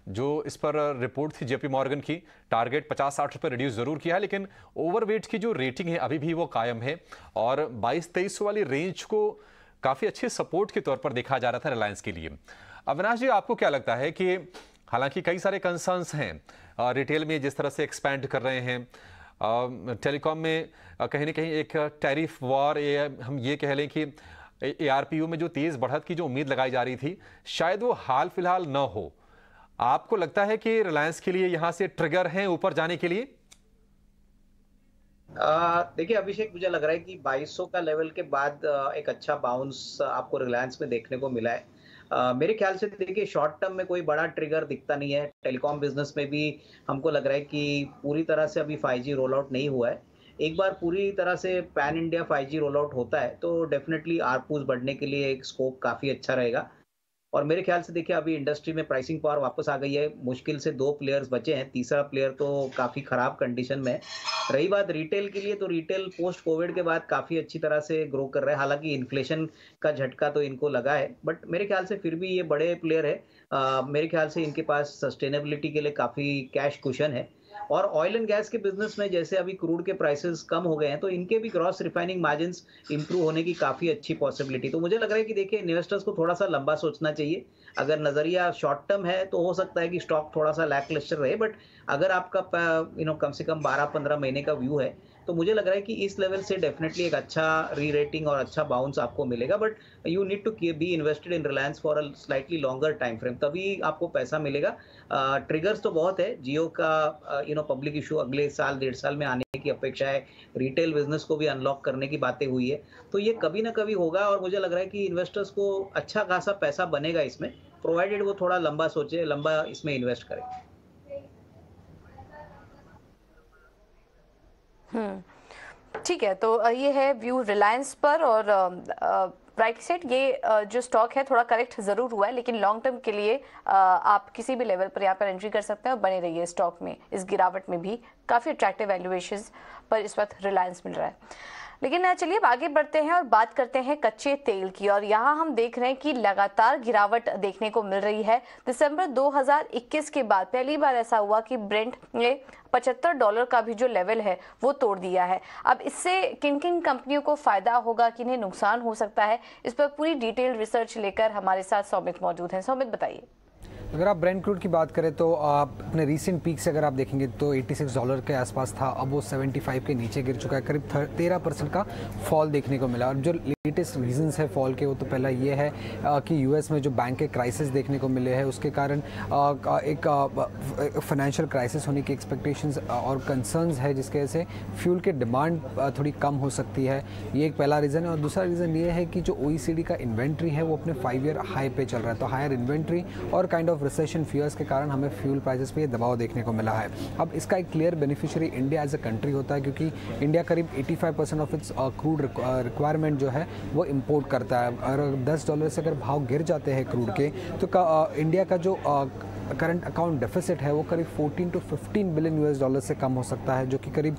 जो इस पर रिपोर्ट थी जेपी मॉर्गन की टारगेट 50 साठ रुपये रिड्यूस ज़रूर किया है लेकिन ओवरवेट की जो रेटिंग है अभी भी वो कायम है और 22 तेईस वाली रेंज को काफ़ी अच्छे सपोर्ट के तौर पर देखा जा रहा था रिलायंस के लिए अविनाश जी आपको क्या लगता है कि हालांकि कई सारे कंसर्नस हैं रिटेल में जिस तरह से एक्सपैंड कर रहे हैं टेलीकॉम में कहीं ना कहीं एक टैरिफ वॉर ये हम ये कह लें कि ए में जो तेज़ बढ़त की जो उम्मीद लगाई जा रही थी शायद वो हाल फिलहाल न हो आपको लगता है कि रिलायंस के लिए यहां से ट्रिगर है ऊपर जाने के लिए देखिए अभिषेक मुझे लग रहा है कि 2200 का लेवल के बाद एक अच्छा बाउंस आपको रिलायंस में देखने को मिला है Uh, मेरे ख्याल से देखिए शॉर्ट टर्म में कोई बड़ा ट्रिगर दिखता नहीं है टेलीकॉम बिजनेस में भी हमको लग रहा है कि पूरी तरह से अभी 5G रोल आउट नहीं हुआ है एक बार पूरी तरह से pan India 5G roll out होता है तो डेफिनेटली आरपूज बढ़ने के लिए एक स्कोप काफ़ी अच्छा रहेगा और मेरे ख्याल से देखिए अभी इंडस्ट्री में प्राइसिंग पावर वापस आ गई है मुश्किल से दो प्लेयर्स बचे हैं तीसरा प्लेयर तो काफ़ी ख़राब कंडीशन में रही बात रिटेल के लिए तो रिटेल पोस्ट कोविड के बाद काफ़ी अच्छी तरह से ग्रो कर रहा है हालांकि इन्फ्लेशन का झटका तो इनको लगा है बट मेरे ख्याल से फिर भी ये बड़े प्लेयर है आ, मेरे ख्याल से इनके पास सस्टेनेबिलिटी के लिए काफ़ी कैश कुशन है और ऑयल एंड गैस के बिजनेस में जैसे अभी क्रूड के प्राइसेस कम हो गए हैं तो इनके भी ग्रॉस रिफाइनिंग मार्जिन इंप्रूव होने की काफ़ी अच्छी पॉसिबिलिटी तो मुझे लग रहा है कि देखिए इन्वेस्टर्स को थोड़ा सा लंबा सोचना चाहिए अगर नज़रिया शॉर्ट टर्म है तो हो सकता है कि स्टॉक थोड़ा सा लैकलिस्टर रहे बट अगर आपका यू नो कम से कम बारह पंद्रह महीने का व्यू है तो मुझे लग रहा है कि इस लेवल से डेफिनेटली एक अच्छा री रेटिंग और अच्छा बाउंस आपको मिलेगा but you need to be invested in Reliance for a slightly longer time frame तभी आपको पैसा मिलेगा ट्रिगर्स तो बहुत है जियो का यू नो पब्लिक इशू अगले साल डेढ़ साल में आने की अपेक्षा है रिटेल बिजनेस को भी अनलॉक करने की बातें हुई है तो ये कभी ना कभी होगा और मुझे लग रहा है कि इन्वेस्टर्स को अच्छा खासा पैसा बनेगा इसमें प्रोवाइडेड वो थोड़ा लंबा सोचे लंबा इसमें इन्वेस्ट करें हम्म। ठीक है तो ये है व्यू रिलायंस पर और राइट सेट ये जो स्टॉक है थोड़ा करेक्ट ज़रूर हुआ है लेकिन लॉन्ग टर्म के लिए आप किसी भी लेवल पर यहाँ पर एंट्री कर सकते हैं और बने रहिए स्टॉक में इस गिरावट में भी काफ़ी अट्रैक्टिव वैल्यूएशन पर इस वक्त रिलायंस मिल रहा है लेकिन चलिए आगे बढ़ते हैं और बात करते हैं कच्चे तेल की और यहाँ हम देख रहे हैं कि लगातार गिरावट देखने को मिल रही है दिसंबर 2021 के बाद पहली बार ऐसा हुआ कि ब्रेंट ने पचहत्तर डॉलर का भी जो लेवल है वो तोड़ दिया है अब इससे किन किन कंपनियों को फायदा होगा किन्हें नुकसान हो सकता है इस पर पूरी डिटेल रिसर्च लेकर हमारे साथ सौमित मौजूद है सौमित बताइए अगर आप ब्रांड क्रूड की बात करें तो आप अपने रीसेंट पीक से अगर आप देखेंगे तो 86 डॉलर के आसपास था अब वो 75 के नीचे गिर चुका है करीब तेरह परसेंट का फॉल देखने को मिला और जो लेटेस्ट रीजंस है फॉल के वो तो पहला ये है कि यूएस में जो बैंक के क्राइसिस देखने को मिले हैं उसके कारण एक फाइनेंशियल क्राइसिस होने की एक्सपेक्टेशन और कंसर्नस है जिसकी वजह से फ्यूल की डिमांड थोड़ी कम हो सकती है ये एक पहला रीज़न है और दूसरा रीज़न ये है कि जो ओ का इन्वेंट्री है वो अपने फाइव ईयर हाई पे चल रहा है तो हायर इन्वेंट्री और काइंड ऑफ रिसेशन फ्यूर्स के कारण हमें फ्यूल प्राइजेस पे ये दबाव देखने को मिला है अब इसका एक clear beneficiary India as a country होता है क्योंकि इंडिया करीब 85 percent of its crude requirement जो है वो इम्पोर्ट करता है और दस डॉलर से अगर भाव गिर जाते हैं क्रूड के तो का, आ, uh, इंडिया का जो आ, uh, करंट अकाउंट डेफिसिट है वो करीब 14 टू 15 बिलियन यूएस डॉलर से कम हो सकता है जो कि करीब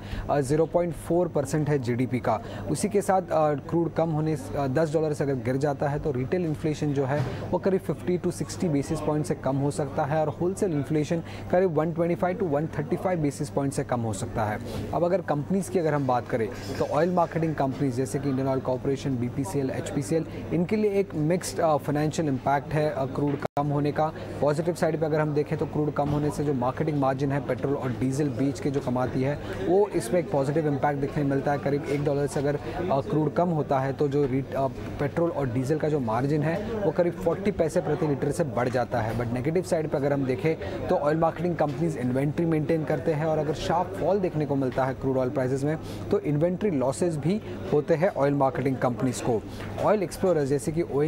0.4 परसेंट है जीडीपी का उसी के साथ क्रूड कम होने 10 डॉलर से अगर गिर जाता है तो रिटेल इन्फ्लेशन जो है वो करीब 50 टू 60 बेसिस पॉइंट से कम हो सकता है और होलसेल इन्फ्लेशन करीब 125 टू 135 बेसिस पॉइंट से कम हो सकता है अब अगर कंपनीज़ की अगर हम बात करें तो ऑयल मार्केटिंग कंपनीज जैसे कि इंडियन ऑयल कॉरपोरेशन बी पी इनके लिए एक मिक्सड फाइनेंशियल इम्पैक्ट है क्रूड कम होने का पॉजिटिव साइड पर अगर अगर हम देखें तो क्रूड कम होने से जो मार्केटिंग मार्जिन है पेट्रोल और डीजल बीच के जो कमाती है वो इसमें एक पॉजिटिव इम्पैक्ट देखने मिलता है करीब एक डॉलर से अगर क्रूड कम होता है तो जो पेट्रोल और डीजल का जो मार्जिन है वो करीब फोर्टी पैसे प्रति लीटर से बढ़ जाता है बट नेगेटिव साइड पर अगर हम देखें तो oil marketing companies inventory maintain करते हैं और अगर शार्प फॉल देखने को मिलता है क्रूड ऑयल प्राइसेस में तो इन्वेंट्री लॉसेज भी होते हैं ऑयल मार्केटिंग कंपनीज को ऑयल एक्सप्लोरर्स जैसे कि ओ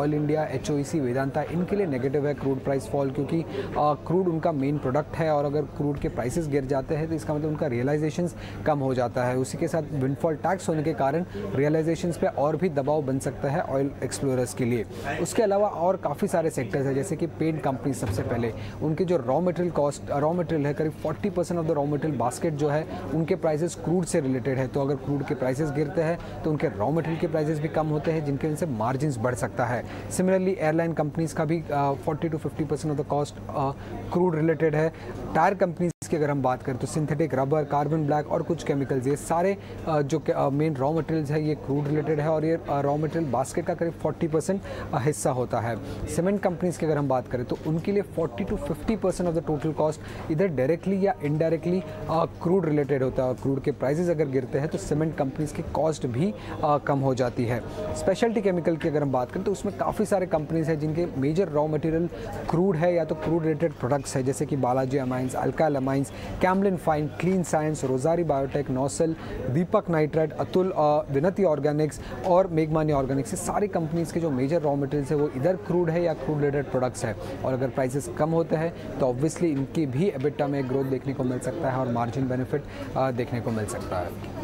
ऑयल इंडिया एच वेदांता इनके लिए नेगेटिव है क्रूड प्राइस फॉल क्योंकि क्योंकि क्रूड उनका मेन प्रोडक्ट है और अगर क्रूड के प्राइसेस गिर जाते हैं तो इसका मतलब उनका रियलाइजेशन कम हो जाता है उसी के साथ विंडफॉल टैक्स होने के कारण रियलाइजेशन पर और भी दबाव बन सकता है ऑयल एक्सप्लोरर्स के लिए उसके अलावा और काफ़ी सारे सेक्टर्स हैं जैसे कि पेंट कंपनी सबसे पहले उनके जो raw material cost raw material है करीब 40 percent of the raw material basket जो है उनके प्राइसेस क्रूड से रिलेटेड है तो अगर क्रूड के प्राइसेस गिरते हैं तो उनके रॉ मटेरियल के प्राइसेस भी कम होते हैं जिनके वजह से मार्जिन बढ़ सकता है सिमिलरली एयरलाइन कंपनीज का भी forty to fifty percent of the cost cost crude related है टायर कंपनीज की अगर हम बात करें तो सिंथेटिक रबर कार्बन ब्लैक और कुछ केमिकल्स ये सारे uh, जो मेन रॉ मटेरियल्स है ये क्रूड रिलेटेड है और ये रॉ मटेरियल बास्केट का करीब 40 परसेंट uh, हिस्सा होता है सीमेंट कंपनीज की अगर हम बात करें तो उनके लिए 40 to 50 percent of the total cost इधर डायरेक्टली या इनडायरेक्टली क्रूड रिलेटेड होता है क्रूड के प्राइजेज अगर गिरते हैं तो सीमेंट कंपनीज की कॉस्ट भी आ, uh, कम हो जाती है स्पेशलिटी केमिकल की अगर हम बात करें तो उसमें काफ़ी सारे कंपनीज हैं जिनके मेजर रॉ मटेरियल क्रूड है या तो क्रूड रेटेड प्रोडक्ट्स है जैसे कि बालाजी अमाइंस अल्का Amines Camlin Fine Clean Science Rossari Biotech Nocil Deepak Nitrite Atul Vinati Organics और मेघमानी ऑर्गेनिक्स ये सारी कंपनीज़ के जो मेजर रॉ मटेरियल्स है वो इधर क्रूड है या क्रूड रेटेड प्रोडक्ट्स है और अगर प्राइसेस कम होते हैं तो ऑब्वियसली इनकी भी एबिटा में ग्रोथ देखने को मिल सकता है और मार्जिन बेनिफिट uh, देखने को मिल सकता है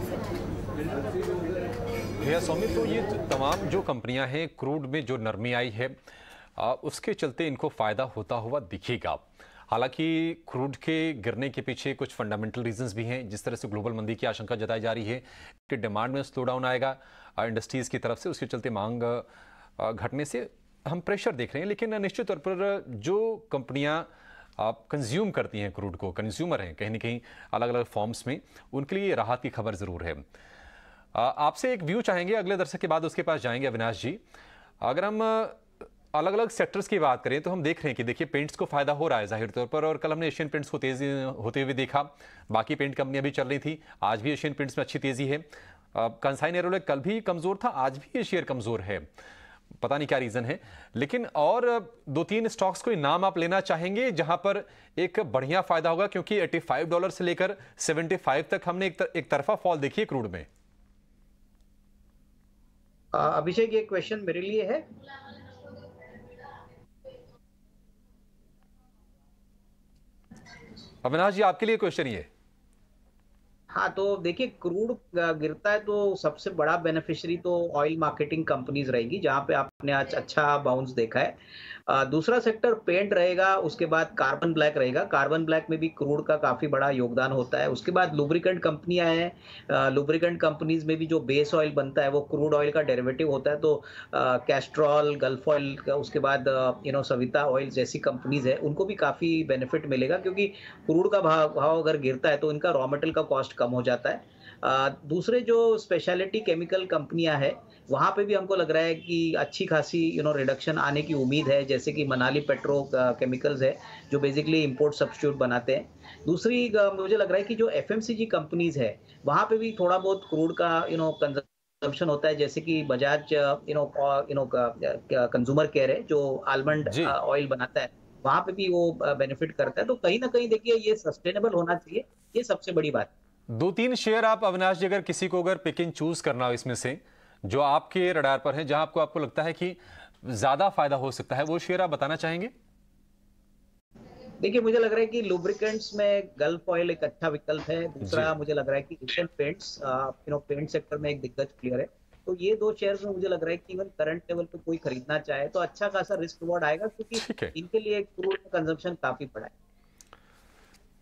भैया स्वामी तो ये तमाम जो कंपनियां हैं क्रूड में जो नरमी आई है उसके चलते इनको फ़ायदा होता हुआ दिखेगा हालांकि क्रूड के गिरने के पीछे कुछ फंडामेंटल रीजंस भी हैं जिस तरह से ग्लोबल मंदी की आशंका जताई जा रही है कि डिमांड में स्लो डाउन आएगा इंडस्ट्रीज़ की तरफ से उसके चलते मांग घटने से हम प्रेशर देख रहे हैं लेकिन निश्चित तौर पर जो कंपनियां आप कंज्यूम करती हैं क्रूड को कंज्यूमर हैं कहीं ना कहीं अलग अलग फॉर्म्स में उनके लिए राहत की खबर ज़रूर है आपसे एक व्यू चाहेंगे अगले दर्शक के बाद उसके पास जाएंगे अविनाश जी अगर हम अलग अलग सेक्टर्स की बात करें तो हम देख रहे हैं कि देखिए पेंट्स को फायदा हो रहा है जाहिर तौर पर और कल हमने एशियन पेंट्स को तेजी होते हुए देखा बाकी पेंट कंपनियां भी चल रही थी आज भी एशियन पेंट्स में अच्छी तेजी है कंसाइन एरोले कल भी कमजोर था आज भी ये शेयर कमजोर है पता नहीं क्या रीजन है लेकिन और दो तीन स्टॉक्स को नाम आप लेना चाहेंगे जहां पर एक बढ़िया फायदा होगा क्योंकि 85 डॉलर से लेकर 75 तक हमने एक, तर, एक तरफा फॉल देखी है क्रूड में अभिषेक ये क्वेश्चन मेरे लिए है अविनाश जी आपके लिए क्वेश्चन ये हाँ तो देखिए क्रूड गिरता है तो सबसे बड़ा बेनिफिशियरी तो ऑयल मार्केटिंग कंपनीज रहेगी जहाँ पे आप आपने आज अच्छा बाउंस देखा है दूसरा सेक्टर पेंट रहेगा उसके बाद कार्बन ब्लैक रहेगा कार्बन ब्लैक में भी क्रूड का काफ़ी बड़ा योगदान होता है उसके बाद लुब्रिकेंट कंपनियां हैं लुब्रिकेंट कंपनीज में भी जो बेस ऑयल बनता है वो क्रूड ऑयल का डेरिवेटिव होता है तो कैस्ट्रॉल गल्फ ऑयल उसके बाद यू नो सविता ऑयल जैसी कंपनीज है उनको भी काफ़ी बेनिफिट मिलेगा क्योंकि क्रूड का भाव भाव अगर गिरता है तो इनका रॉ मटेरियल का कॉस्ट कम हो जाता है दूसरे जो स्पेशलिटी केमिकल कंपनियां हैं वहाँ पे भी हमको लग रहा है कि अच्छी खासी यू नो रिडक्शन आने की उम्मीद है जैसे कि मनाली पेट्रो केमिकल्स uh, है जो बेसिकली इम्पोर्ट सब्सिट्यूट बनाते हैं दूसरी uh, मुझे लग रहा है कि जो एफ कंपनीज है वहाँ पे भी थोड़ा बहुत क्रूड का यू नो कंजम्पशन होता है जैसे कि Bajaj you know you know consumer care है जो आलमंड ऑयल uh, बनाता है वहाँ पे भी वो बेनिफिट करता है तो कहीं ना कहीं देखिए ये सस्टेनेबल होना चाहिए ये सबसे बड़ी बात दो तीन शेयर आप अविनाश जी अगर किसी को अगर पिक चूज करना हो इसमें से जो आपके रडार पर है जहां आपको आपको लगता है कि ज्यादा फायदा हो सकता है वो शेयर आप बताना चाहेंगे देखिए मुझे लग रहा है कि लुब्रिकेंट्स में गल्फ ऑयल एक अच्छा विकल्प है दूसरा मुझे लग रहा है कि Asian Paints you know paint sector में एक दिग्गज क्लियर है तो ये दो शेयर्स में मुझे लग रहा है कि इवन करंट लेवल पे कोई खरीदना चाहे तो अच्छा खासा रिस्क रिवॉर्ड आएगा क्योंकि इनके लिए क्रूड कंजम्पशन काफी बड़ा है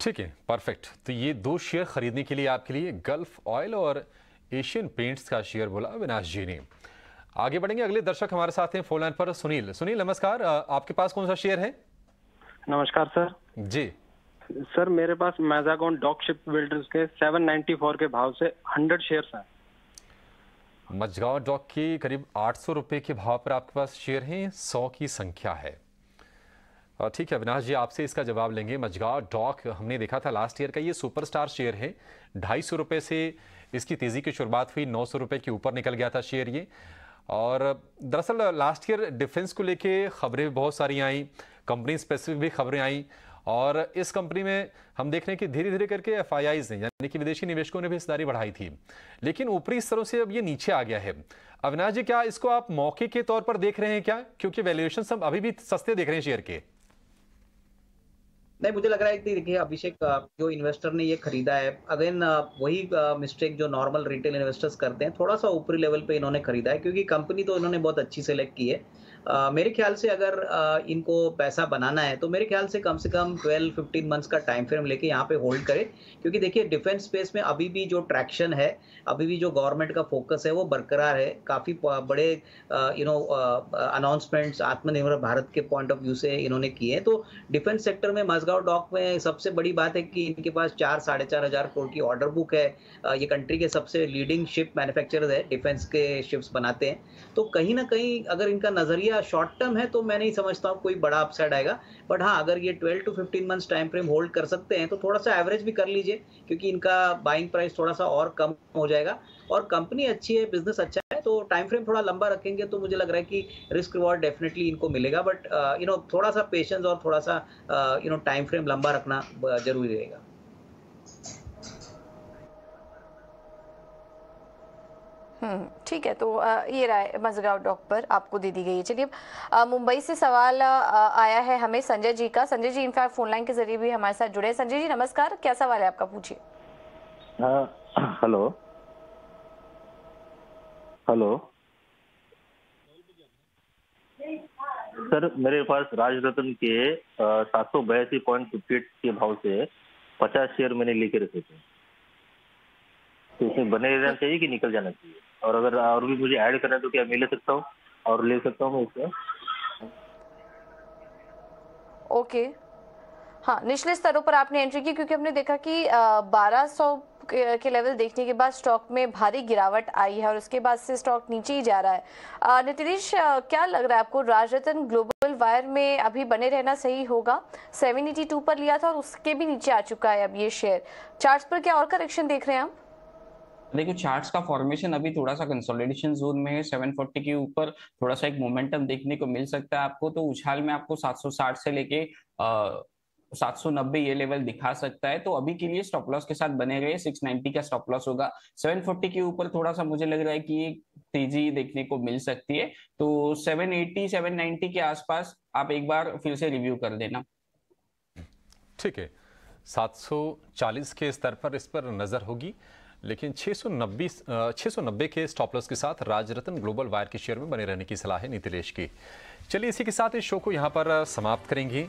ठीक है परफेक्ट तो ये दो शेयर खरीदने के लिए आपके लिए गल्फ ऑयल और एशियन पेंट्स का शेयर बोला अविनाश जी ने आगे बढ़ेंगे अगले दर्शक हमारे साथ हैं फोन लाइन पर सुनील सुनील नमस्कार आपके पास कौन सा शेयर है नमस्कार सर जी सर मेरे पास मैजागोन डॉक शिप बिल्डर्स के 794 के भाव से 100 शेयर हैं मजगांव डॉक के करीब आठ सौ रुपये के भाव पर आपके पास शेयर हैं सौ की संख्या है ठीक है अविनाश जी आपसे इसका जवाब लेंगे मजगांव डॉक हमने देखा था लास्ट ईयर का ये सुपरस्टार शेयर है ढाई सौ रुपये से इसकी तेज़ी की शुरुआत हुई नौ सौ के ऊपर निकल गया था शेयर ये और दरअसल लास्ट ईयर डिफेंस को लेके खबरें बहुत सारी आई कंपनी स्पेसिफिक भी खबरें आई और इस कंपनी में हम देख रहे हैं कि धीरे धीरे करके एफ आई आईज ने यानी कि विदेशी निवेशकों ने भी हिस्सेदारी बढ़ाई थी लेकिन ऊपरी स्तरों से अब ये नीचे आ गया है अविनाश जी क्या इसको आप मौके के तौर पर देख रहे हैं क्या क्योंकि वैल्यूएशन हम अभी भी सस्ते देख रहे हैं शेयर के नहीं मुझे लग रहा है कि देखिए अभिषेक जो इन्वेस्टर ने ये खरीदा है अगेन वही मिस्टेक जो नॉर्मल रिटेल इन्वेस्टर्स करते हैं थोड़ा सा ऊपरी लेवल पे इन्होंने खरीदा है क्योंकि कंपनी तो इन्होंने बहुत अच्छी सेलेक्ट की है मेरे ख्याल से अगर इनको पैसा बनाना है तो मेरे ख्याल से कम से कम 12 15 मंथ्स का टाइम फ्रेम लेके यहाँ पे होल्ड करें क्योंकि देखिए डिफेंस स्पेस में अभी भी जो ट्रैक्शन है अभी भी जो गवर्नमेंट का फोकस है वो बरकरार है काफ़ी बड़े यू नो अनाउंसमेंट्स आत्मनिर्भर भारत के पॉइंट ऑफ व्यू से इन्होंने किए हैं तो डिफेंस सेक्टर में मजगांव डॉक में सबसे बड़ी बात है कि इनके पास चार साढ़े चार हज़ार करोड़ की ऑर्डर बुक है ये कंट्री के सबसे लीडिंग शिप मैन्युफैक्चरर्स है डिफेंस के शिप्स बनाते हैं तो कहीं ना कहीं अगर इनका नज़रिया या शॉर्ट टर्म है तो मैं नहीं समझता हूँ कोई बड़ा अपसाइड आएगा बट हाँ अगर ये 12 to 15 months time frame hold कर सकते हैं तो थोड़ा सा एवरेज भी कर लीजिए क्योंकि इनका बाइंग प्राइस थोड़ा सा और कम हो जाएगा और कंपनी अच्छी है बिजनेस अच्छा है तो टाइम फ्रेम थोड़ा लंबा रखेंगे तो मुझे लग रहा है कि रिस्क रिवॉर्ड डेफिनेटली इनको मिलेगा बट यू नो थोड़ा सा पेशेंस और थोड़ा सा यू नो टाइम फ्रेम लंबा रखना uh, जरूरी रहेगा हम्म, ठीक है तो ये राय मजगाव डॉक पर आपको दे दी गई है चलिए मुंबई से सवाल आया है हमें संजय जी का Sanjay ji in fact phone line के जरिए भी हमारे साथ जुड़े हैं संजय जी नमस्कार क्या सवाल है आपका पूछिए हेलो हेलो सर मेरे पास राज के सात सौ बयासी पॉइंट फिफ्टी एट के भाव से पचास शेयर मैंने लेके रखे थे तो इसमें बने रहना चाहिए कि निकल जाना चाहिए और अगर और भी मुझे ऐड करना है तो क्या मैं ले सकता हूँ और ले सकता हूँ ओके okay. हाँ निचले स्तरों पर आपने एंट्री की क्योंकि हमने देखा कि बारह सौ के लेवल देखने के बाद स्टॉक में भारी गिरावट आई है और उसके बाद से स्टॉक नीचे ही जा रहा है नितिश क्या लग रहा है आपको राजरतन ग्लोबल वायर में अभी बने रहना सही होगा 782 पर लिया था और उसके भी नीचे आ चुका है अब ये शेयर चार्ट पर क्या और करेक्शन देख रहे हैं आप देखो चार्ट्स का फॉर्मेशन अभी थोड़ा सा कंसोलिडेशन जोन में है 740 के ऊपर थोड़ा सा एक मोमेंटम देखने को मिल सकता है आपको तो उछाल में आपको 760 से लेके सात सौ नब्बे ये लेवल दिखा सकता है तो अभी के लिए स्टॉप लॉस के साथ बने रहे 690 का स्टॉप लॉस होगा 740 के ऊपर थोड़ा सा मुझे लग रहा है कि ये तेजी देखने को मिल सकती है तो 780 790 के आसपास आप एक बार फिर से रिव्यू कर देना ठीक है 740 के स्तर पर इस पर नजर होगी लेकिन 690 690 के स्टॉप लॉस के साथ राजरत्न ग्लोबल वायर के शेयर में बने रहने की सलाह है नीतिलेश की चलिए इसी के साथ इस शो को यहाँ पर समाप्त करेंगे